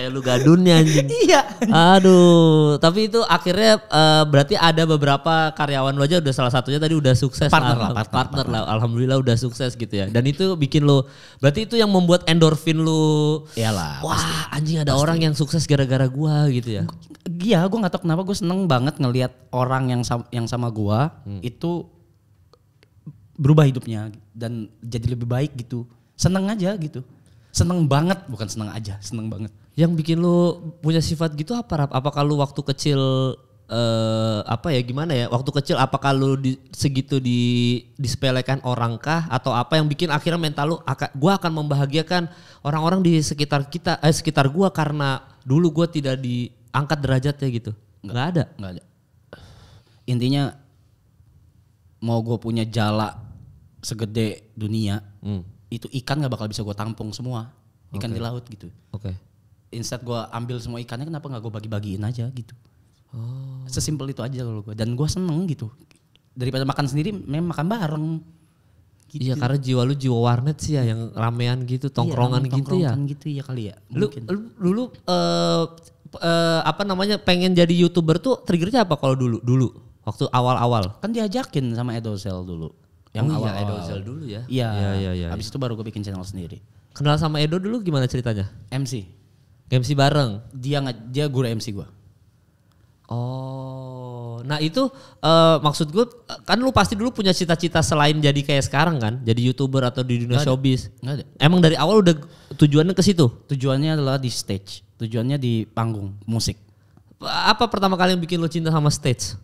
kayak lu gadunnya anjing. iya. Aduh, tapi itu akhirnya uh, berarti ada beberapa karyawan lo aja udah salah satunya tadi udah sukses partner lah, partner, partner lah. Alhamdulillah udah sukses gitu ya. Dan itu bikin lo berarti itu yang membuat endorfin lu. Iyalah. Wah, pasti. anjing ada pasti. orang yang sukses gara-gara gua gitu ya. Iya, gua nggak tau kenapa gua seneng banget ngelihat orang yang sama, yang sama gua hmm. itu berubah hidupnya dan jadi lebih baik gitu. Seneng aja gitu seneng banget bukan seneng aja seneng banget yang bikin lu punya sifat gitu apa? Apakah lu waktu kecil uh, apa ya gimana ya waktu kecil apakah lu di, segitu di disepelekan orang kah atau apa yang bikin akhirnya mental lu gua akan membahagiakan orang-orang di sekitar kita eh sekitar gua karena dulu gua tidak diangkat derajatnya gitu nggak ada Enggak ada intinya mau gue punya jala segede dunia hmm. itu ikan nggak bakal bisa gue tampung semua ikan okay. di laut gitu oke okay instead gue ambil semua ikannya kenapa nggak gue bagi-bagiin aja gitu oh. sesimpel itu aja kalau gue dan gue seneng gitu daripada makan sendiri memang makan bareng gitu. Iya karena jiwa lu jiwa warnet sih ya yang ramean gitu, iya, tongkrongan, iya, gitu ya. tongkrongan ya. gitu ya kali ya. Lu, lu dulu eh, eh, apa namanya pengen jadi YouTuber tuh triggernya apa kalau dulu dulu waktu awal-awal? Kan diajakin sama Edosel dulu. Yang oh, iya, awal, -awal. dulu ya. Iya. Iya iya Ya, Habis ya. itu baru gue bikin channel sendiri. Kenal sama Edo dulu gimana ceritanya? MC. MC bareng. Dia nggak, dia guru MC gue. Oh, nah itu uh, maksud gue kan lu pasti dulu punya cita-cita selain jadi kayak sekarang kan, jadi youtuber atau di dunia gak showbiz. Ada. ada. Emang dari awal udah tujuannya ke situ? Tujuannya adalah di stage, tujuannya di panggung musik. Apa pertama kali yang bikin lu cinta sama stage,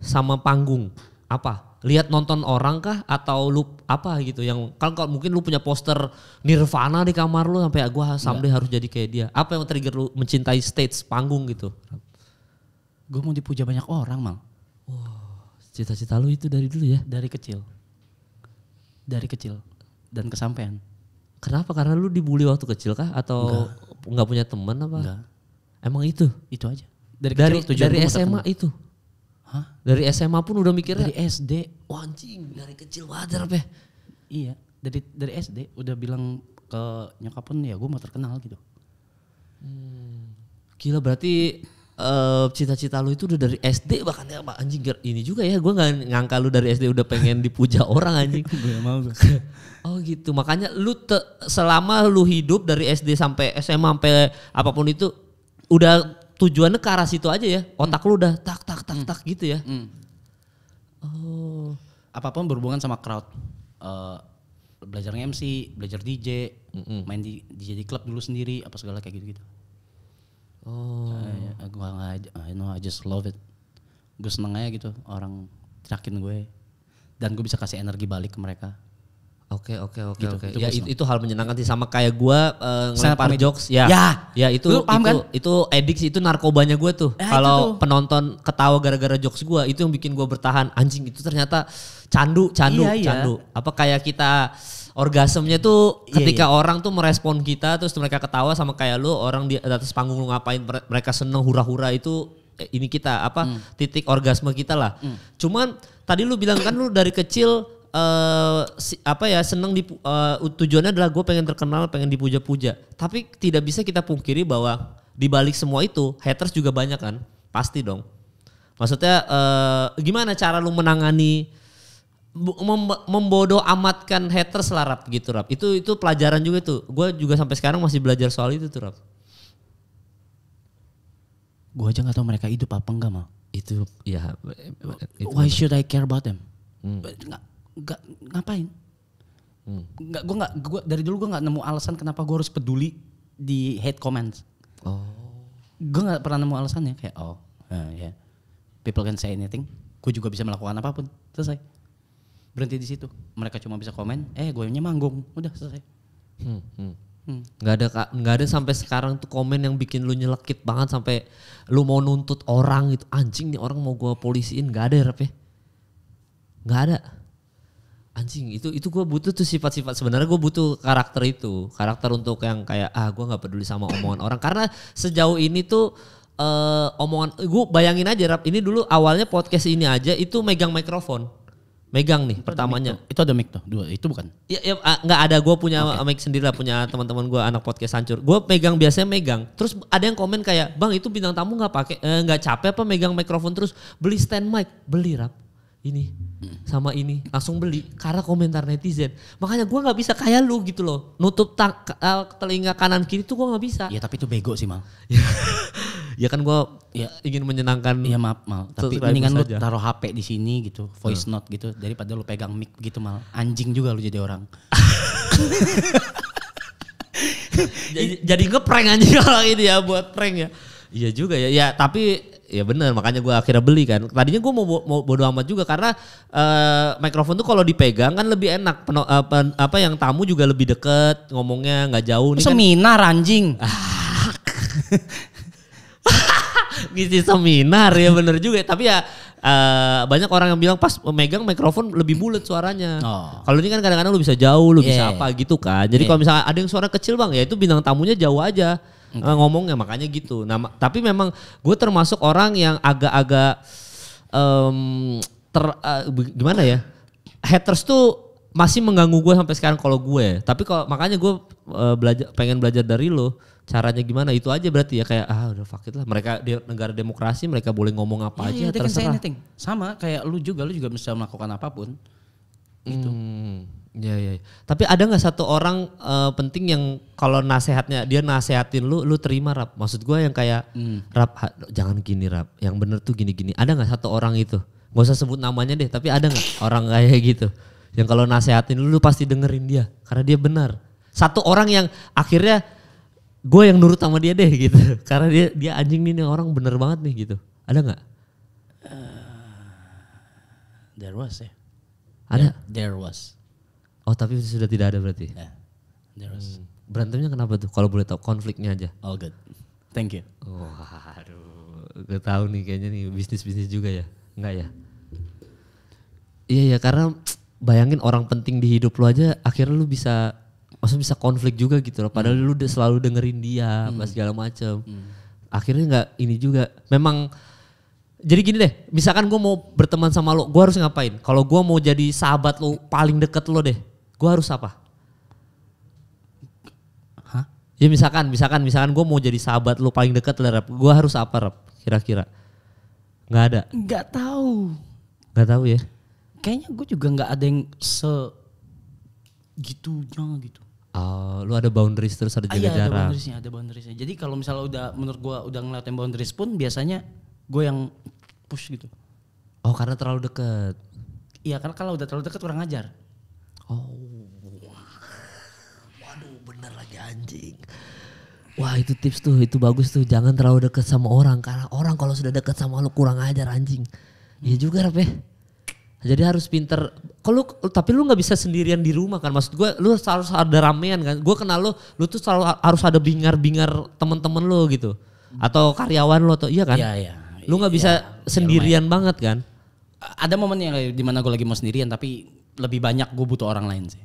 sama panggung? apa lihat nonton orang kah atau lu apa gitu yang kan kalau mungkin lu punya poster Nirvana di kamar lu sampai gue iya. sampai harus jadi kayak dia apa yang trigger lu mencintai stage panggung gitu gue mau dipuja banyak orang mal wow cita-cita lu itu dari dulu ya dari kecil dari kecil dan kesampaian kenapa karena lu dibully waktu kecil kah atau nggak punya teman apa Enggak. emang itu itu aja dari kecil, dari, dari SMA itu Hah? Dari SMA pun udah mikirnya? Dari SD. Wancing. anjing, dari kecil wajar apa Iya, dari dari SD udah bilang ke nyokap pun ya gue mau terkenal gitu. Hmm. Gila berarti cita eh, cita-cita lu itu udah dari SD bahkan ya Pak anjing ini juga ya gue nggak ngangka lu dari SD udah pengen dipuja orang anjing. Gue oh gitu makanya lu te, selama lu hidup dari SD sampai SMA sampai apapun itu udah tujuannya ke arah situ aja ya. Otak hmm. lu udah tak tak tak hmm. tak gitu ya. Hmm. Oh. Apapun berhubungan sama crowd. Uh, belajar MC, belajar DJ, mm main di DJ di klub dulu sendiri, apa segala kayak gitu-gitu. Oh. Uh, eh, ya, ya, gue nggak, I know I just love it. Gue seneng aja gitu orang cerakin gue dan gue bisa kasih energi balik ke mereka. Oke oke oke gitu, oke. Itu ya itu, hal menyenangkan sih sama kayak gua uh, eh, ngelempar jokes ya. Ya, ya itu Lu paham itu, kan? itu edik sih itu narkobanya gua tuh. Ya, Kalau penonton ketawa gara-gara jokes gua itu yang bikin gua bertahan. Anjing itu ternyata candu candu iya, iya. candu. Apa kayak kita orgasmenya tuh iya, iya. ketika iya, orang tuh merespon kita terus mereka ketawa sama kayak lu orang di atas panggung lu ngapain mereka seneng hura-hura itu eh, ini kita apa mm. titik orgasme kita lah. Mm. Cuman tadi lu bilang kan lu dari kecil uh, si, apa ya senang di uh, eh, tujuannya adalah gue pengen terkenal pengen dipuja-puja tapi tidak bisa kita pungkiri bahwa di balik semua itu haters juga banyak kan pasti dong maksudnya uh, gimana cara lu menangani mem membodoh amatkan haters lah gitu rap itu itu pelajaran juga tuh gue juga sampai sekarang masih belajar soal itu tuh rap gue aja nggak tahu mereka hidup apa enggak mah itu ya itu why should I care about them hmm nggak ngapain hmm. nggak gue nggak gue dari dulu gue nggak nemu alasan kenapa gue harus peduli di hate comments oh. gue nggak pernah nemu alasannya kayak oh uh, ya yeah. people can say anything gue juga bisa melakukan apapun selesai berhenti di situ mereka cuma bisa komen eh gue manggung udah selesai hmm, hmm. hmm. Nggak ada nggak ada sampai sekarang tuh komen yang bikin lu nyelekit banget sampai lu mau nuntut orang itu anjing nih orang mau gue polisiin nggak ada ya rep ya nggak ada anjing itu itu gue butuh tuh sifat-sifat sebenarnya gue butuh karakter itu karakter untuk yang kayak ah gue nggak peduli sama omongan orang karena sejauh ini tuh uh, omongan gue bayangin aja rap ini dulu awalnya podcast ini aja itu megang mikrofon megang nih itu pertamanya ada itu ada mic tuh dua itu bukan ya, ya ah, nggak ada gue punya okay. mic sendiri lah punya teman-teman gue anak podcast hancur gue megang biasanya megang terus ada yang komen kayak bang itu bintang tamu nggak pakai eh, nggak eh, capek apa megang mikrofon terus beli stand mic beli rap ini sama ini langsung beli karena komentar netizen makanya gue nggak bisa kayak lu gitu loh nutup tang eh, telinga kanan kiri tuh gue nggak bisa ya tapi itu bego sih mal ya, ya kan gue ya. ingin menyenangkan ya maaf mal tapi mendingan lu taruh hp di sini gitu voice hmm. note gitu daripada lu pegang mic gitu mal anjing juga lu jadi orang jadi, jadi ngeprank anjing kalau ini ya buat prank ya iya juga ya ya tapi ya bener makanya gue akhirnya beli kan tadinya gue mau, mau bodo amat juga karena uh, mikrofon tuh kalau dipegang kan lebih enak Peno, uh, pen, apa yang tamu juga lebih deket ngomongnya nggak jauh nih kan. seminar kan, anjing ngisi seminar ya bener juga tapi ya uh, banyak orang yang bilang pas memegang mikrofon lebih bulat suaranya oh. kalau ini kan kadang-kadang lu bisa jauh lu yeah. bisa iya, iya. apa gitu kan jadi yeah. kalau misalnya ada yang suara kecil bang ya itu bintang tamunya jauh aja okay. Eh, ngomongnya makanya gitu. Nah, tapi memang gue termasuk orang yang agak-agak um, ter uh, gimana ya? Haters tuh masih mengganggu gue sampai sekarang kalau gue. Tapi kalau makanya gue uh, eh, belajar pengen belajar dari lo caranya gimana itu aja berarti ya kayak ah udah fuck it lah mereka di negara demokrasi mereka boleh ngomong apa yeah, aja yeah, terserah. Sama kayak lu juga lu juga bisa melakukan apapun. Gitu. Hmm. Iya, iya iya. Tapi ada nggak satu orang uh, penting yang kalau nasehatnya dia nasehatin lu, lu terima rap. Maksud gue yang kayak hmm. rap ha, jangan gini rap. Yang bener tuh gini gini. Ada nggak satu orang itu? Gak usah sebut namanya deh. Tapi ada nggak orang kayak gitu? Yang kalau nasehatin lu, lu pasti dengerin dia karena dia benar. Satu orang yang akhirnya gue yang nurut sama dia deh gitu. Karena dia dia anjing nih, nih orang bener banget nih gitu. Ada nggak? Uh, there was ya. Ada. there was Oh tapi sudah tidak ada berarti. Yeah. Hmm. Berantemnya kenapa tuh? Kalau boleh tau konfliknya aja. All good. Thank you. aduh, gue tahu nih kayaknya nih bisnis-bisnis juga ya. Enggak ya? Iya ya karena bayangin orang penting di hidup lo aja akhirnya lo bisa maksudnya bisa konflik juga gitu loh. Padahal hmm. lu udah selalu dengerin dia, hmm. segala macem. Hmm. Akhirnya nggak ini juga. Memang jadi gini deh, misalkan gue mau berteman sama lo, gue harus ngapain? Kalau gue mau jadi sahabat lo paling deket lo deh, gue harus apa? Hah? Ya misalkan, misalkan, misalkan gue mau jadi sahabat lu paling deket lah rep. Gue harus apa rep? Kira-kira? Gak ada. Gak tahu. Gak tahu ya. Kayaknya gue juga gak ada yang se gitu jangan gitu. Uh, oh, lu ada boundaries terus ada ah, jaga ah, iya, jarak. Ada boundariesnya, ada boundariesnya. Jadi kalau misalnya udah menurut gue udah ngeliatin boundaries pun biasanya gue yang push gitu. Oh, karena terlalu deket. Iya, karena kalau udah terlalu deket kurang ajar. Oh anjing Wah itu tips tuh, itu bagus tuh. Jangan terlalu deket sama orang karena orang kalau sudah deket sama lu kurang ajar anjing. Iya juga Rap ya. Jadi harus pinter. Kalau tapi lu nggak bisa sendirian di rumah kan. Maksud gue lu harus ada ramean kan. Gue kenal lu, lu tuh selalu harus ada bingar-bingar temen-temen lu gitu. Atau karyawan lu atau iya kan? Iya iya. Lu nggak bisa ya, sendirian ya banget kan? Ada momen yang dimana gue lagi mau sendirian tapi lebih banyak gue butuh orang lain sih.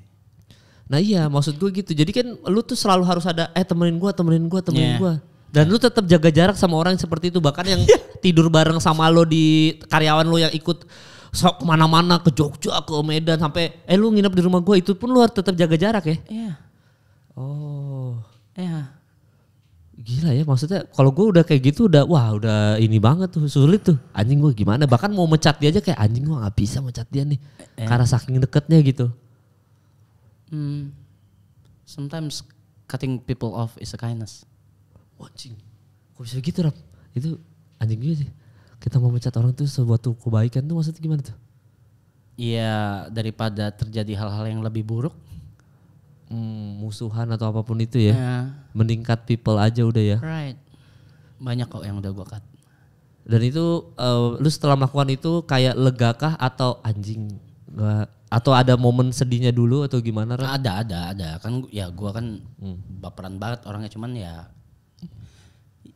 Nah iya maksud gue gitu. Jadi kan lu tuh selalu harus ada eh temenin gue, temenin gue, temenin yeah. gue. Dan lu tetap jaga jarak sama orang yang seperti itu. Bahkan yang iya. tidur bareng sama lo di karyawan lo yang ikut sok kemana-mana ke Jogja ke Medan sampai eh lu nginep di rumah gue itu pun lu harus tetap jaga jarak ya. Iya. Yeah. Oh. Iya. Yeah. Gila ya maksudnya kalau gue udah kayak gitu udah wah udah ini banget tuh sulit tuh anjing gue gimana bahkan mau mecat dia aja kayak anjing gue nggak bisa mecat dia nih eh. karena saking deketnya gitu mm, sometimes cutting people off is a kindness. Watching, kok bisa gitu rap? Itu anjing juga sih. Kita mau mencat orang tuh suatu kebaikan tuh maksudnya gimana tuh? Iya daripada terjadi hal-hal yang lebih buruk. Mm, musuhan atau apapun itu ya. Yeah. Mending people aja udah ya. Right. Banyak kok yang udah gue cut. Dan itu uh, lu setelah melakukan itu kayak legakah atau anjing gua atau ada momen sedihnya dulu atau gimana? Ren? Ada, ada, ada. Kan ya gua kan hmm. baperan banget orangnya cuman ya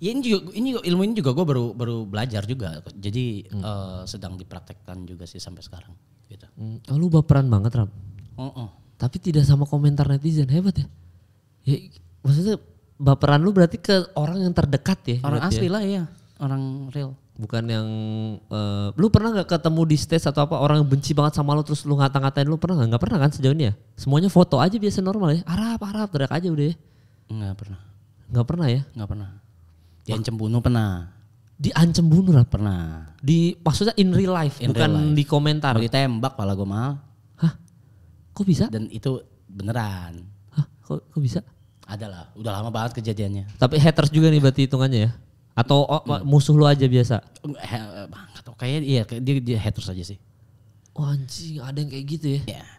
Ya ini juga ini ilmu ini juga gue baru baru belajar juga. Jadi hmm. uh, sedang dipraktekkan juga sih sampai sekarang gitu. Hmm. Oh, lu baperan banget, Ram. Oh, oh. Tapi tidak sama komentar netizen hebat ya. Ya maksudnya baperan lu berarti ke orang yang terdekat ya. Orang ya? asli ya? lah ya, orang real bukan yang uh, lu pernah nggak ketemu di stage atau apa orang yang benci banget sama lu terus lu ngata-ngatain lu pernah nggak nggak pernah kan sejauh ini ya semuanya foto aja biasa normal ya arab arab teriak aja udah ya nggak pernah nggak pernah ya nggak pernah diancam bunuh pernah diancam bunuh lah pernah di maksudnya in real life in bukan real life. di komentar ditembak pala gue mal hah kok bisa dan itu beneran hah kok, kok bisa ada lah udah lama banget kejadiannya tapi haters juga nih berarti hitungannya ya atau oh, hmm. musuh lu aja biasa? Eh, eh, bang atau Kayaknya iya dia, dia haters aja sih. Oh, anjing, ada yang kayak gitu ya? Yeah.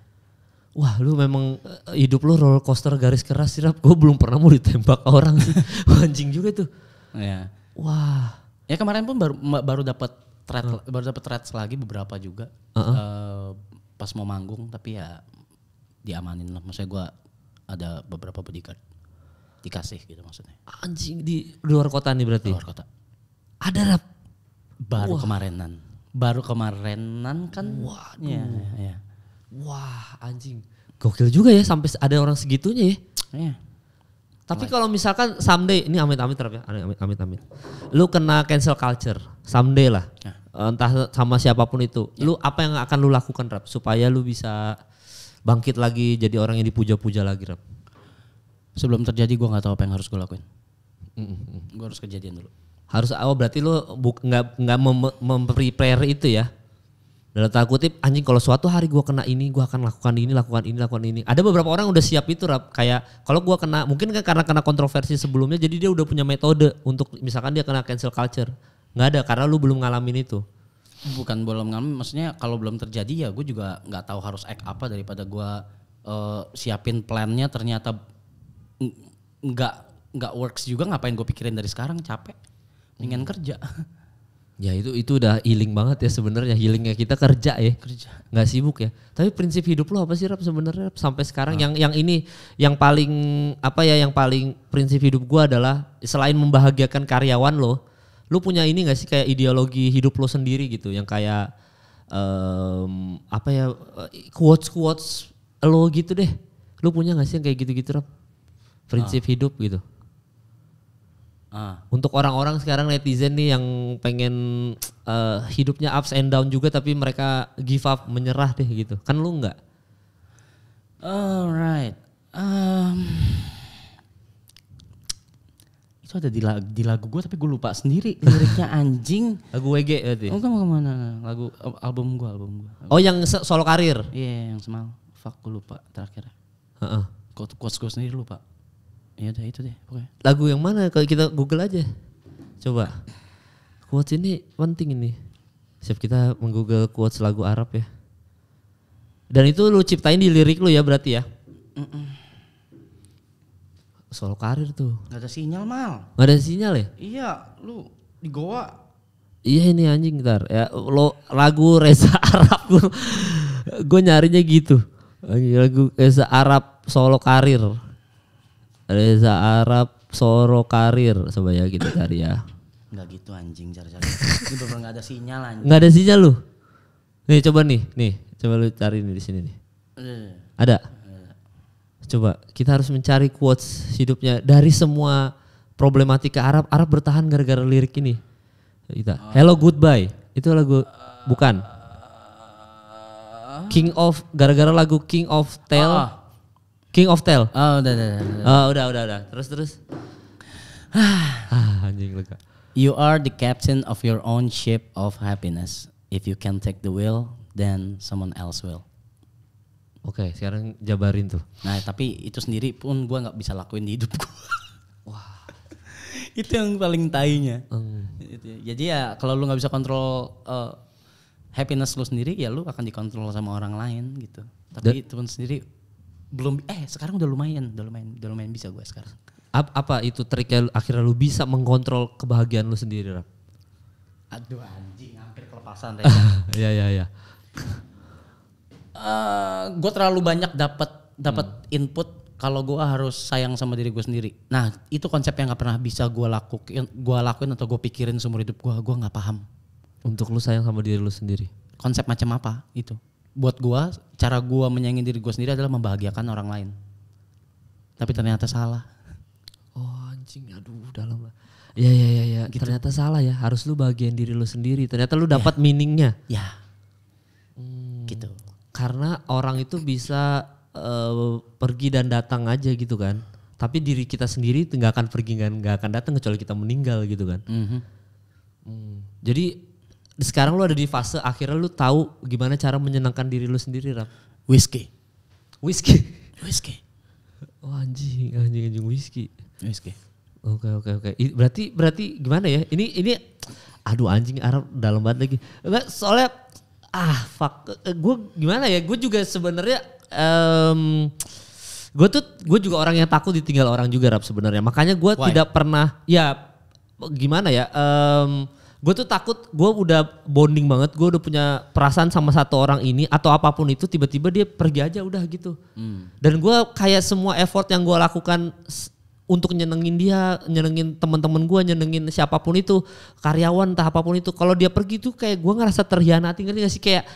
Wah lu memang eh, hidup lu roller coaster garis keras sih Rap. Gue belum pernah mau ditembak orang sih. anjing juga tuh. Iya. Wah. Ya kemarin pun baru baru dapat thread uh. baru dapat threads lagi beberapa juga. Uh -uh. Uh, pas mau manggung tapi ya diamanin lah. Maksudnya gue ada beberapa bodyguard dikasih gitu maksudnya. Anjing di luar kota nih berarti. Luar kota. Ada rap. Baru Wah. kemarinan. Baru kemarinan kan. Wah. ya ya. Iya. Wah, anjing. Gokil juga ya sampai ada orang segitunya ya. Iya. Tapi kalau misalkan someday ini amit-amit ya, amit, amit amit Lu kena cancel culture someday lah. Ya. Entah sama siapapun itu. Ya. Lu apa yang akan lu lakukan rap supaya lu bisa bangkit lagi jadi orang yang dipuja-puja lagi rap? sebelum terjadi gue nggak tahu apa yang harus gue lakuin mm, mm, mm. gue harus kejadian dulu harus awal oh, berarti lo nggak nggak mem memprepare itu ya dalam tanda kutip anjing kalau suatu hari gue kena ini gue akan lakukan ini lakukan ini lakukan ini ada beberapa orang udah siap itu rap kayak kalau gue kena mungkin kan karena kena kontroversi sebelumnya jadi dia udah punya metode untuk misalkan dia kena cancel culture nggak ada karena lu belum ngalamin itu bukan belum ngalamin maksudnya kalau belum terjadi ya gue juga nggak tahu harus act apa daripada gue uh, siapin plannya ternyata nggak nggak works juga ngapain gue pikirin dari sekarang capek mendingan hmm. kerja ya itu itu udah healing banget ya sebenarnya healingnya kita kerja ya kerja nggak sibuk ya tapi prinsip hidup lo apa sih rap sebenarnya sampai sekarang nah. yang yang ini yang paling apa ya yang paling prinsip hidup gue adalah selain membahagiakan karyawan lo lu punya ini nggak sih kayak ideologi hidup lo sendiri gitu yang kayak um, apa ya quotes quotes lo gitu deh lu punya nggak sih yang kayak gitu-gitu rap prinsip ah. hidup gitu. Ah. Untuk orang-orang sekarang netizen nih yang pengen uh, hidupnya ups and down juga tapi mereka give up menyerah deh gitu. Kan lu nggak? Alright. Um, itu ada di lagu, di lagu gue tapi gue lupa sendiri liriknya anjing. lagu WG berarti. Oh, kamu kemana? Lagu eh, album gue album gue. Oh yang solo karir? Iya yeah, yang semal. Fuck gue lupa terakhir. Uh -uh. Quotes gue sendiri lupa Iya, udah itu deh pokoknya lagu yang mana kalau kita google aja coba quotes ini penting ini siap kita menggoogle quotes lagu Arab ya dan itu lu ciptain di lirik lu ya berarti ya solo karir tuh Gak ada sinyal mal nggak ada sinyal ya iya lu di Goa iya ini anjing ntar ya lo lagu Reza Arab gue nyarinya gitu lagu Reza Arab solo karir Reza Arab Soro Karir sebaya gitu ya. Enggak gitu anjing cari-cari. Ini benar enggak ada sinyal anjing. Enggak ada sinyal lu. Nih coba nih, nih coba lu cari nih di sini nih. Eh. Ada. Eh. Coba kita harus mencari quotes hidupnya dari semua problematika Arab. Arab bertahan gara-gara lirik ini. Kita. Oh. Hello goodbye. Itu lagu bukan. Eh. King of gara-gara lagu King of Tale. -uh. King of Tell, Oh, udah udah. Udah Oh, udah, udah udah. Terus terus. ah, anjing lega. You are the captain of your own ship of happiness. If you can take the wheel, then someone else will. Oke, okay, sekarang jabarin tuh. Nah, tapi itu sendiri pun gue nggak bisa lakuin di hidup gue. Wah, itu yang paling tainya. Mm. Jadi ya kalau lu nggak bisa kontrol uh, happiness lu sendiri, ya lu akan dikontrol sama orang lain gitu. Tapi itu pun sendiri belum eh sekarang udah lumayan udah lumayan udah lumayan bisa gue sekarang apa, apa itu triknya akhirnya lu bisa mengkontrol kebahagiaan lu sendiri Rap? aduh anjing hampir kelepasan Ya ya ya. Uh, gue terlalu banyak dapat dapat hmm. input kalau gue harus sayang sama diri gue sendiri. Nah itu konsep yang gak pernah bisa gue lakuin, gue lakuin atau gue pikirin seumur hidup gue, gue nggak paham. Untuk lu sayang sama diri lu sendiri. Konsep macam apa itu? buat gua cara gua menyayangi diri gua sendiri adalah membahagiakan orang lain. Tapi ternyata salah. Oh anjing, aduh dalam Ya ya ya ya, gitu. ternyata salah ya. Harus lu bagian diri lu sendiri. Ternyata lu iya. dapat ya. meaningnya. Ya. Hmm, gitu. Karena orang itu bisa uh, pergi dan datang aja gitu kan. Tapi diri kita sendiri nggak akan pergi nggak akan datang kecuali kita meninggal gitu kan. Mm -hmm. hmm. Jadi sekarang lu ada di fase akhirnya lu tahu gimana cara menyenangkan diri lu sendiri rap whiskey whiskey whiskey oh, anjing anjing anjing whiskey whisky oke okay, oke okay, oke okay. berarti berarti gimana ya ini ini aduh anjing Arab dalam banget lagi soalnya ah fuck eh, gue gimana ya gue juga sebenarnya um, gue tuh gue juga orang yang takut ditinggal orang juga rap sebenarnya makanya gue tidak pernah ya gimana ya um, gue tuh takut gue udah bonding banget gue udah punya perasaan sama satu orang ini atau apapun itu tiba-tiba dia pergi aja udah gitu hmm. dan gue kayak semua effort yang gue lakukan untuk nyenengin dia nyenengin teman-teman gue nyenengin siapapun itu karyawan entah apapun itu kalau dia pergi tuh kayak gue ngerasa terhianati ngerti gak sih kayak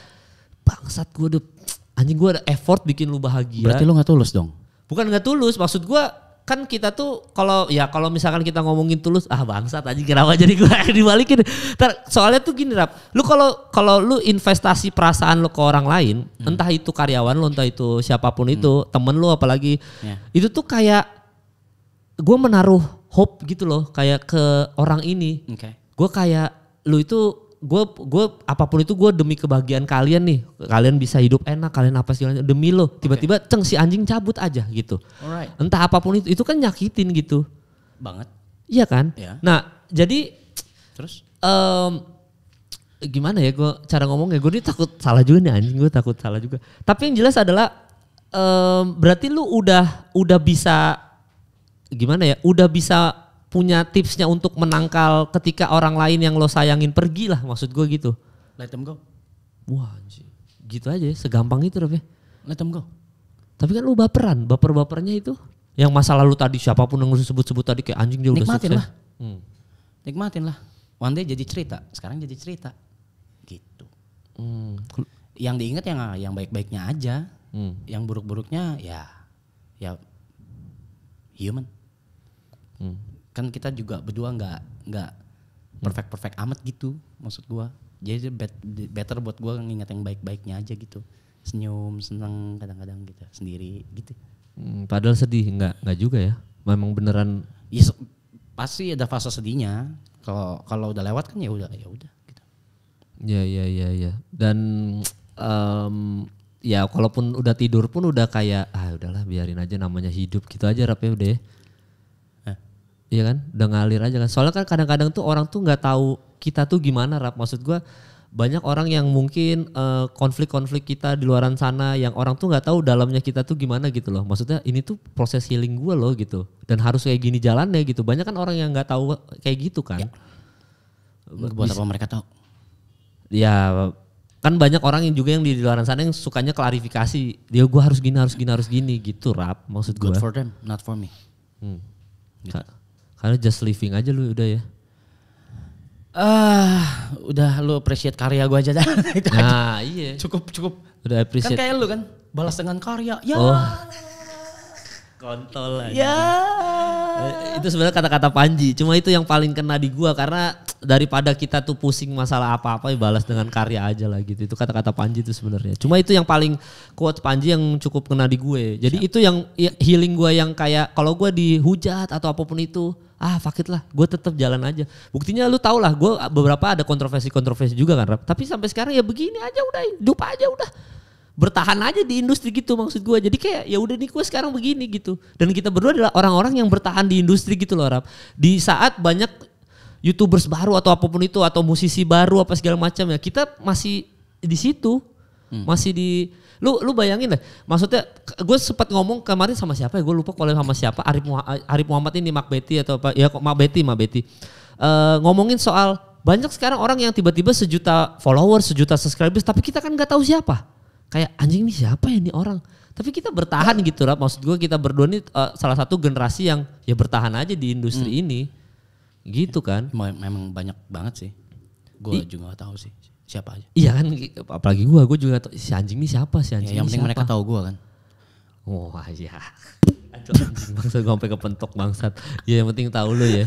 bangsat gue udah anjing gue ada effort bikin lu bahagia berarti lu nggak tulus dong bukan nggak tulus maksud gue kan kita tuh kalau ya kalau misalkan kita ngomongin tulus ah bangsa tadi kenapa jadi gue dibalikin Ntar, soalnya tuh gini rap lu kalau kalau lu investasi perasaan lu ke orang lain hmm. entah itu karyawan lu entah itu siapapun hmm. itu temen lu apalagi yeah. itu tuh kayak gue menaruh hope gitu loh kayak ke orang ini okay. gue kayak lu itu gue gue apapun itu gue demi kebahagiaan kalian nih kalian bisa hidup enak kalian apa sih demi lo tiba-tiba okay. ceng si anjing cabut aja gitu Alright. entah apapun itu itu kan nyakitin gitu banget iya kan yeah. nah jadi terus um, gimana ya gue cara ngomongnya gue ini takut salah juga nih anjing gue takut salah juga tapi yang jelas adalah um, berarti lu udah udah bisa gimana ya udah bisa punya tipsnya untuk menangkal ketika orang lain yang lo sayangin pergi lah maksud gue gitu. Let them go. Wah Gitu aja ya, segampang itu Rob ya. Let them go. Tapi kan lu baperan, baper-bapernya itu. Yang masa lalu tadi siapapun yang lu sebut-sebut tadi kayak anjing dia Nikmatin sukses. Lah. Hmm. Nikmatin lah. One day jadi cerita, sekarang jadi cerita. Gitu. Hmm. Yang diingat yang yang baik-baiknya aja. Hmm. Yang buruk-buruknya ya ya human. Hmm kan kita juga berdua nggak nggak perfect perfect amat gitu maksud gua jadi bet, better buat gua ngingat yang baik baiknya aja gitu senyum seneng kadang-kadang gitu sendiri gitu hmm, padahal sedih nggak nggak juga ya memang beneran ya, so, pasti ada fase sedihnya kalau kalau udah lewat kan ya udah ya udah gitu ya ya ya ya dan um, ya kalaupun udah tidur pun udah kayak ah udahlah biarin aja namanya hidup gitu aja rapi ya, udah ya Iya kan? Udah ngalir aja kan. Soalnya kan kadang-kadang tuh orang tuh nggak tahu kita tuh gimana rap. Maksud gua banyak orang yang mungkin konflik eh, konflik-konflik kita di luaran sana yang orang tuh nggak tahu dalamnya kita tuh gimana gitu loh. Maksudnya ini tuh proses healing gue loh gitu. Dan harus kayak gini jalannya gitu. Banyak kan orang yang nggak tahu kayak gitu kan. Ya. Buat apa mereka tahu? Ya kan banyak orang yang juga yang di luaran sana yang sukanya klarifikasi dia gue harus gini harus gini harus gini gitu rap maksud gue good for them not for me hmm. gitu. Karena just living aja lu udah ya. Ah, uh, udah lu appreciate karya gua aja dah. nah, aja. iya. Cukup, cukup. Udah kan appreciate. Kan kayak lu kan, balas dengan karya. Ya. Oh. Kontol aja. Ya. Eh, itu sebenarnya kata-kata Panji, cuma itu yang paling kena di gua karena daripada kita tuh pusing masalah apa-apa ya balas dengan karya aja lah gitu. Itu kata-kata Panji itu sebenarnya. Cuma itu yang paling kuat Panji yang cukup kena di gue. Jadi Siap. itu yang ya, healing gua yang kayak kalau gua dihujat atau apapun itu, ah fakit lah gue tetap jalan aja buktinya lu tau lah gue beberapa ada kontroversi-kontroversi juga kan Rap. tapi sampai sekarang ya begini aja udah dupa aja udah bertahan aja di industri gitu maksud gue jadi kayak ya udah nih gue sekarang begini gitu dan kita berdua adalah orang-orang yang bertahan di industri gitu loh Rap. di saat banyak youtubers baru atau apapun itu atau musisi baru apa segala macam ya kita masih di situ hmm. masih di Lu lu bayangin deh, maksudnya gue sempat ngomong kemarin sama siapa ya? Gue lupa kalau sama siapa. Arif Arif Muhammad ini Mak Betty atau apa? Ya kok Mak Betty, Mak Betty. Uh, ngomongin soal banyak sekarang orang yang tiba-tiba sejuta followers, sejuta subscribers, tapi kita kan nggak tahu siapa. Kayak anjing ini siapa ya ini orang? Tapi kita bertahan gitu lah. Maksud gue kita berdua ini uh, salah satu generasi yang ya bertahan aja di industri hmm. ini. Gitu kan. Memang banyak banget sih. Gue juga gak tahu sih siapa aja. Iya kan, apalagi gue, gue juga tau, si anjing ini siapa, si ya, anjing ya, Yang penting siapa? mereka tahu gue kan. Wah oh, iya. Aduh anjing bangsat, gue sampai kepentok bangsat. Iya yang penting tahu lo ya.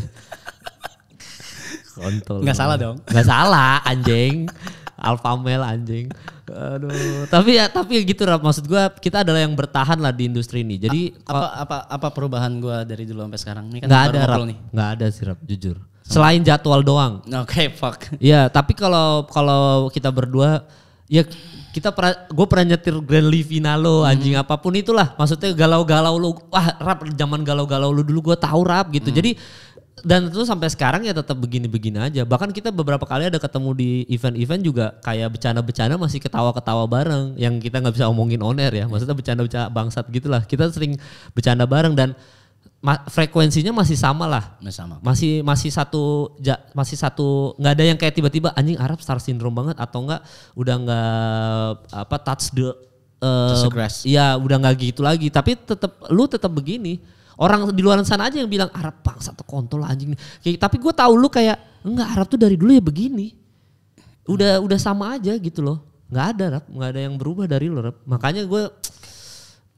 Kontol. Gak salah dong. Gak salah anjing. Alfamel anjing. Aduh. Tapi ya tapi ya gitu Rap. maksud gue kita adalah yang bertahan lah di industri ini. Jadi A apa apa apa perubahan gue dari dulu sampai sekarang? Ini kan gak ada Rap. Nih. Gak ada sih Rap, jujur. Selain jadwal doang. Oke, okay, fuck. Iya, tapi kalau kalau kita berdua ya kita pra, gue pernah nyetir Grand Livinalo lo mhm. anjing apapun itulah maksudnya galau-galau lo wah rap zaman galau-galau lo dulu gue tahu rap gitu hmm. jadi dan itu sampai sekarang ya tetap begini-begini aja bahkan kita beberapa kali ada ketemu di event-event juga kayak bercanda-bercanda masih ketawa-ketawa bareng yang kita nggak bisa omongin on air ya maksudnya bercanda-bercanda bangsat gitulah kita sering bercanda bareng dan ma frekuensinya masih sama lah. Masih sama. Masih masih satu ja, masih satu nggak ada yang kayak tiba-tiba anjing Arab Star Syndrome banget atau enggak udah nggak apa touch the uh, ya udah nggak gitu lagi tapi tetap lu tetap begini orang di luar sana aja yang bilang Arab bangsa atau kontol anjing kayak, tapi gue tahu lu kayak enggak Arab tuh dari dulu ya begini udah hmm. udah sama aja gitu loh nggak ada nggak ada yang berubah dari lu makanya gue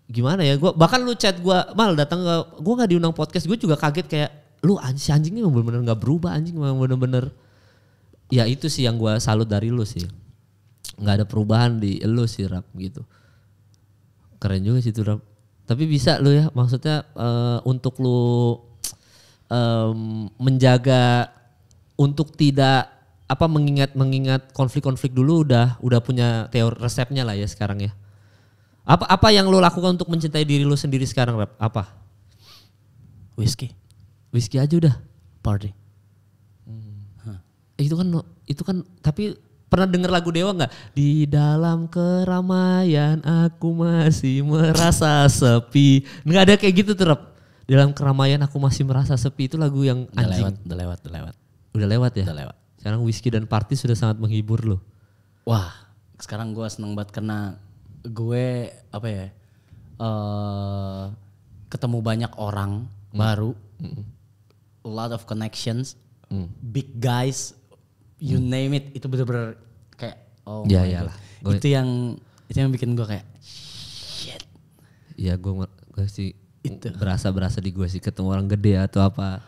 gimana ya gue bahkan lu chat gue mal datang ke gue nggak diundang podcast gue juga kaget kayak lu anjing anjingnya bener-bener nggak berubah anjing bener-bener ya itu sih yang gue salut dari lu sih nggak ada perubahan di lu sih rap gitu keren juga sih itu rap tapi bisa lu ya maksudnya uh, untuk lu um, menjaga untuk tidak apa mengingat mengingat konflik-konflik dulu udah udah punya teori resepnya lah ya sekarang ya apa apa yang lo lakukan untuk mencintai diri lo sendiri sekarang, Rap? Apa? whiskey whiskey aja udah. Party. Hmm. Eh, itu kan itu kan tapi pernah denger lagu Dewa nggak? Di dalam keramaian aku masih merasa sepi. Nggak ada kayak gitu terap di Dalam keramaian aku masih merasa sepi itu lagu yang anjing. Udah lewat, udah lewat, udah lewat. Udah lewat ya? Udah lewat. Sekarang whisky dan party sudah sangat menghibur lo. Wah, sekarang gue seneng banget karena gue apa ya uh, ketemu banyak orang mm. baru mm. a lot of connections mm. big guys you mm. name it itu bener-bener kayak oh ya iyalah gue, itu yang itu yang bikin gue kayak shit ya gue gue sih itu berasa berasa di gue sih ketemu orang gede atau apa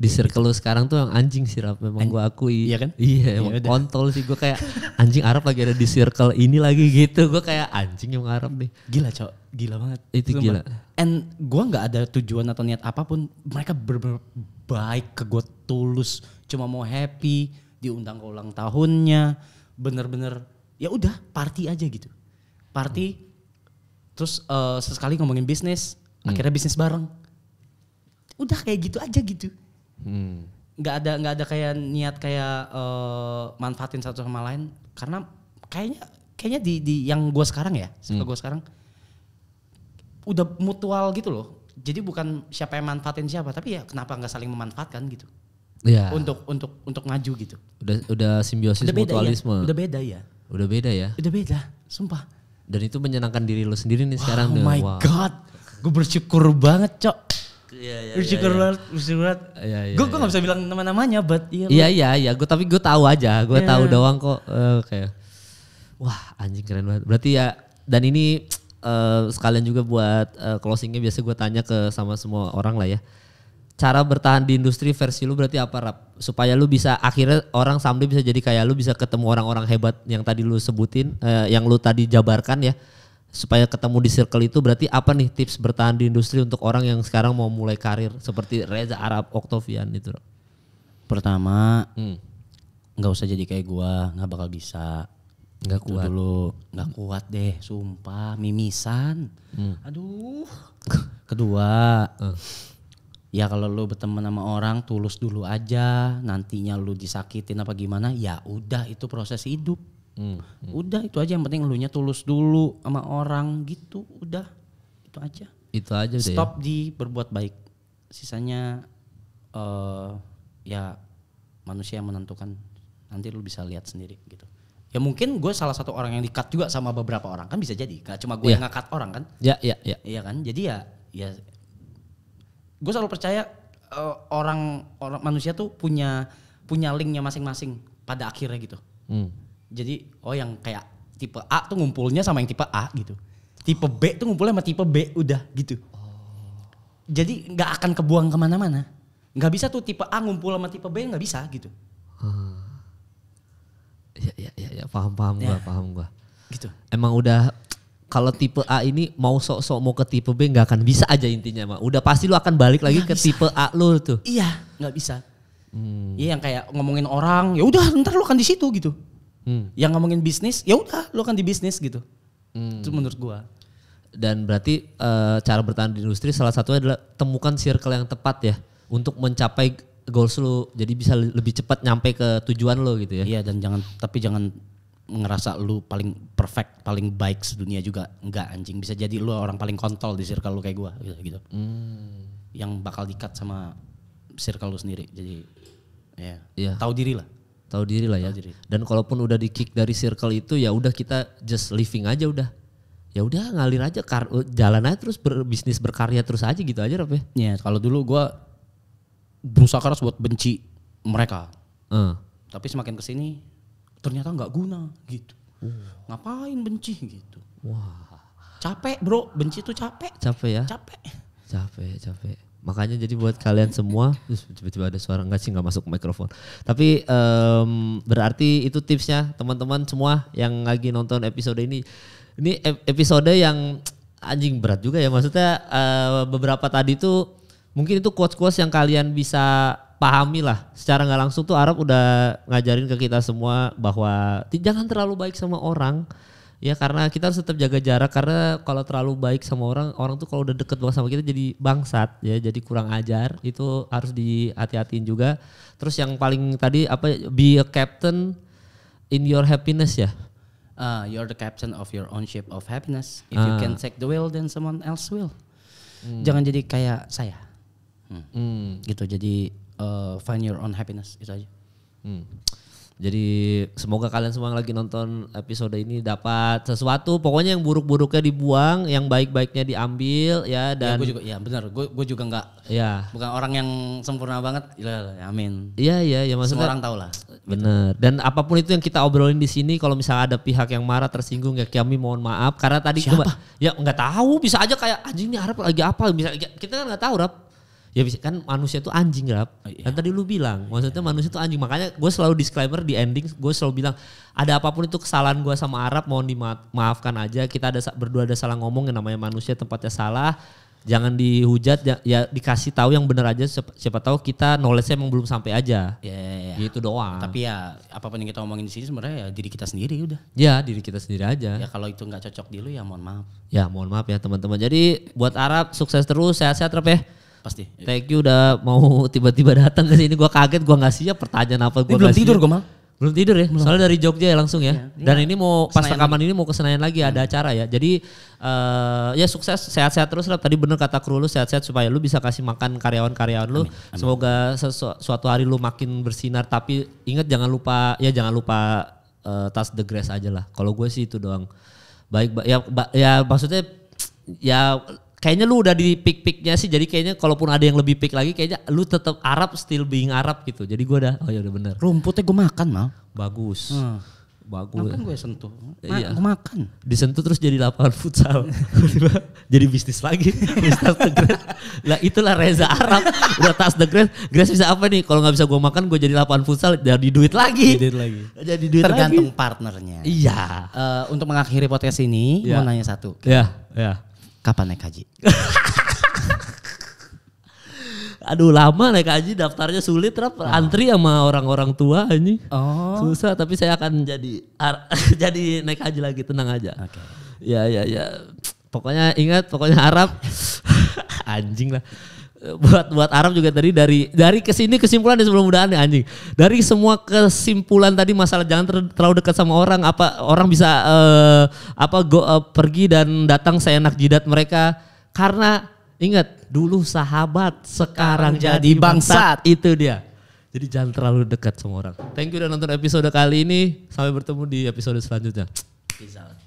di circle lu sekarang tuh yang anjing sih Rap. memang gue akui iya kan iya ya emang kontol sih gue kayak anjing Arab lagi ada di circle ini lagi gitu gue kayak anjing yang Arab nih gila cok gila banget itu Sumpah. gila and gue nggak ada tujuan atau niat apapun mereka berbaik -ber ke gue tulus cuma mau happy diundang ke ulang tahunnya bener-bener ya udah party aja gitu party hmm. terus uh, sesekali ngomongin bisnis hmm. akhirnya bisnis bareng udah kayak gitu aja gitu Hmm. ada nggak ada kayak niat kayak uh, manfaatin satu sama lain karena kayaknya kayaknya di, di yang gue sekarang ya, hmm. gue sekarang udah mutual gitu loh. Jadi bukan siapa yang manfaatin siapa, tapi ya kenapa nggak saling memanfaatkan gitu. Iya. Untuk untuk untuk maju gitu. Udah udah simbiosis udah ya? mutualisme. Ya? Udah beda ya. Udah beda ya. Udah beda, sumpah. Dan itu menyenangkan diri lo sendiri nih wow, sekarang. Oh my wow. god, gue bersyukur banget cok. Iya iya. Richie Kurlat, Richie Kurlat. Iya iya. Gue iya, iya, gue iya. nggak bisa bilang nama-namanya, but iya. Iya iya iya. Gue tapi gue tahu aja. Gue yeah. tahu doang kok. Uh, kayak wah anjing keren banget. Berarti ya dan ini uh, sekalian juga buat uh, closingnya biasa gue tanya ke sama semua orang lah ya. Cara bertahan di industri versi lu berarti apa rap? Supaya lu bisa akhirnya orang sambil bisa jadi kayak lu bisa ketemu orang-orang hebat yang tadi lu sebutin, uh, yang lu tadi jabarkan ya supaya ketemu di circle itu berarti apa nih tips bertahan di industri untuk orang yang sekarang mau mulai karir seperti Reza Arab Oktavian itu? Pertama, hmm. nggak hmm. usah jadi kayak gua, nggak bakal bisa. Nggak kuat. Dulu nggak kuat deh, sumpah mimisan. Hmm. Aduh. Kedua, hmm. ya kalau lu berteman sama orang tulus dulu aja, nantinya lu disakitin apa gimana, ya udah itu proses hidup Hmm, hmm. udah itu aja yang penting lu nya tulus dulu sama orang gitu udah itu aja itu aja ya. stop ya? di berbuat baik sisanya uh, ya manusia yang menentukan nanti lu bisa lihat sendiri gitu ya mungkin gue salah satu orang yang dikat juga sama beberapa orang kan bisa jadi gak cuma gue yeah. yang ngakat orang kan ya ya ya iya kan jadi ya ya gue selalu percaya uh, orang orang manusia tuh punya punya linknya masing-masing pada akhirnya gitu hmm. Jadi oh yang kayak tipe A tuh ngumpulnya sama yang tipe A gitu. Tipe B tuh ngumpulnya sama tipe B udah gitu. Jadi nggak akan kebuang kemana-mana. Nggak bisa tuh tipe A ngumpul sama tipe B nggak bisa gitu. Hmm. Ya, ya, ya, ya paham paham ya. gua, paham gua. Gitu. Emang udah kalau tipe A ini mau sok-sok mau ke tipe B nggak akan bisa aja intinya mah. Udah pasti lu akan balik lagi gak ke bisa. tipe A lu tuh. Iya, nggak bisa. Hmm. Iya hmm. yang kayak ngomongin orang, ya udah ntar lu akan di situ gitu hmm. yang ngomongin bisnis ya udah lo kan di bisnis gitu hmm. itu menurut gua dan berarti e, cara bertahan di industri salah satunya adalah temukan circle yang tepat ya untuk mencapai goals lo jadi bisa lebih cepat nyampe ke tujuan lo gitu ya iya dan jangan tapi jangan ngerasa lu paling perfect paling baik sedunia juga enggak anjing bisa jadi lu orang paling kontol di circle lu kayak gua gitu, gitu. Hmm. yang bakal dikat sama circle lu sendiri jadi ya yeah. yeah. tahu diri lah tahu diri lah ya. diri. Dan kalaupun udah di kick dari circle itu ya udah kita just living aja udah. Ya udah ngalir aja kar jalan aja terus berbisnis berkarya terus aja gitu aja Rob ya. Iya, kalau dulu gua berusaha keras buat benci mereka. Uh. Tapi semakin ke sini ternyata nggak guna gitu. Uh. Ngapain benci gitu. Wah. Capek, Bro. Benci tuh capek. Capek ya? Capek. Capek, capek. Makanya jadi buat kalian semua tiba-tiba ada suara nggak sih nggak masuk mikrofon. Tapi um, berarti itu tipsnya teman-teman semua yang lagi nonton episode ini. Ini episode yang anjing berat juga ya maksudnya uh, beberapa tadi tuh mungkin itu quotes-quotes yang kalian bisa pahami lah secara nggak langsung tuh Arab udah ngajarin ke kita semua bahwa jangan terlalu baik sama orang Ya karena kita harus tetap jaga jarak karena kalau terlalu baik sama orang, orang tuh kalau udah deket banget sama kita jadi bangsat ya, jadi kurang ajar. Itu harus dihati-hatiin juga. Terus yang paling tadi apa be a captain in your happiness ya. Uh, you're the captain of your own ship of happiness. If uh. you ah. can take the wheel, then someone else will. Hmm. Jangan jadi kayak saya. Hmm. Hmm. Gitu. Jadi uh, find your own happiness itu aja. Hmm. Jadi semoga kalian semua yang lagi nonton episode ini dapat sesuatu. Pokoknya yang buruk-buruknya dibuang, yang baik-baiknya diambil ya iya, dan. Ya, gue juga, ya benar. Gue gue juga nggak. Ya. Bukan orang yang sempurna banget. Ya, amin. Iya iya ya maksudnya. Semua orang tahu lah. Bener. Dan apapun itu yang kita obrolin di sini, kalau misalnya ada pihak yang marah tersinggung ya kami mohon maaf karena tadi. Siapa? gue, ya nggak tahu. Bisa aja kayak anjing ini Arab lagi apa? Bisa kita kan nggak tahu Arab ya bisa kan manusia itu anjing rap oh, iya. dan tadi lu bilang iya. maksudnya manusia itu anjing makanya gue selalu disclaimer di ending gue selalu bilang ada apapun itu kesalahan gue sama Arab mohon dimaafkan aja kita ada berdua ada salah ngomong yang namanya manusia tempatnya salah jangan dihujat ya, ya dikasih tahu yang benar aja siapa, siapa tahu kita knowledge-nya emang belum sampai aja yeah, yeah. Iya. gitu doang tapi ya apapun yang kita omongin di sini sebenarnya ya diri kita sendiri udah ya diri kita sendiri aja ya kalau itu nggak cocok di lu ya mohon maaf ya mohon maaf ya teman-teman jadi buat Arab sukses terus sehat-sehat terus ya Pasti. Thank you udah mau tiba-tiba datang ke sini. Gua kaget, gua nggak siap pertanyaan apa gua. Ini belum tidur gua mal. Belum tidur ya? Belum. Soalnya dari Jogja ya langsung ya. ya Dan ini mau pas rekaman ini mau ke lagi ya. ada acara ya. Jadi uh, ya sukses sehat-sehat terus lah. Tadi bener kata kru lu sehat-sehat supaya lu bisa kasih makan karyawan-karyawan lu. Amin. Semoga sesu- suatu hari lu makin bersinar tapi ingat jangan lupa ya jangan lupa uh, tas the grace aja lah. Kalau gue sih itu doang. Baik ba ya ba ya maksudnya ya kayaknya lu udah di pick picknya sih jadi kayaknya kalaupun ada yang lebih pick lagi kayaknya lu tetap Arab still being Arab gitu jadi gua udah oh ya udah bener rumputnya gua makan mal bagus hmm. bagus makan gua sentuh Ma iya. gue makan disentuh terus jadi lapangan futsal jadi bisnis lagi bisnis the great lah itulah Reza Arab udah tas the great Grace bisa apa nih kalau nggak bisa gua makan gua jadi lapangan futsal jadi duit lagi jadi duit lagi jadi duit tergantung lagi. partnernya iya uh, untuk mengakhiri podcast ini yeah. mau nanya satu iya yeah. iya yeah. Kapan naik haji? Aduh lama naik haji daftarnya sulit rap ah. antri sama orang-orang tua ini. Oh. Susah tapi saya akan jadi jadi naik haji lagi tenang aja. Okay. Ya ya ya. Pokoknya ingat pokoknya harap anjing lah. Eh, buat buat Arab juga tadi dari dari kesini kesimpulan ya sebelum mudahan anjing dari semua kesimpulan tadi masalah jangan ter, terlalu dekat sama orang apa orang bisa uh, apa go, uh, pergi dan datang seenak jidat mereka karena ingat dulu sahabat sekarang, sekarang jadi bangsat. itu dia jadi jangan terlalu dekat sama orang thank you udah nonton episode kali ini sampai bertemu di episode selanjutnya Peace out.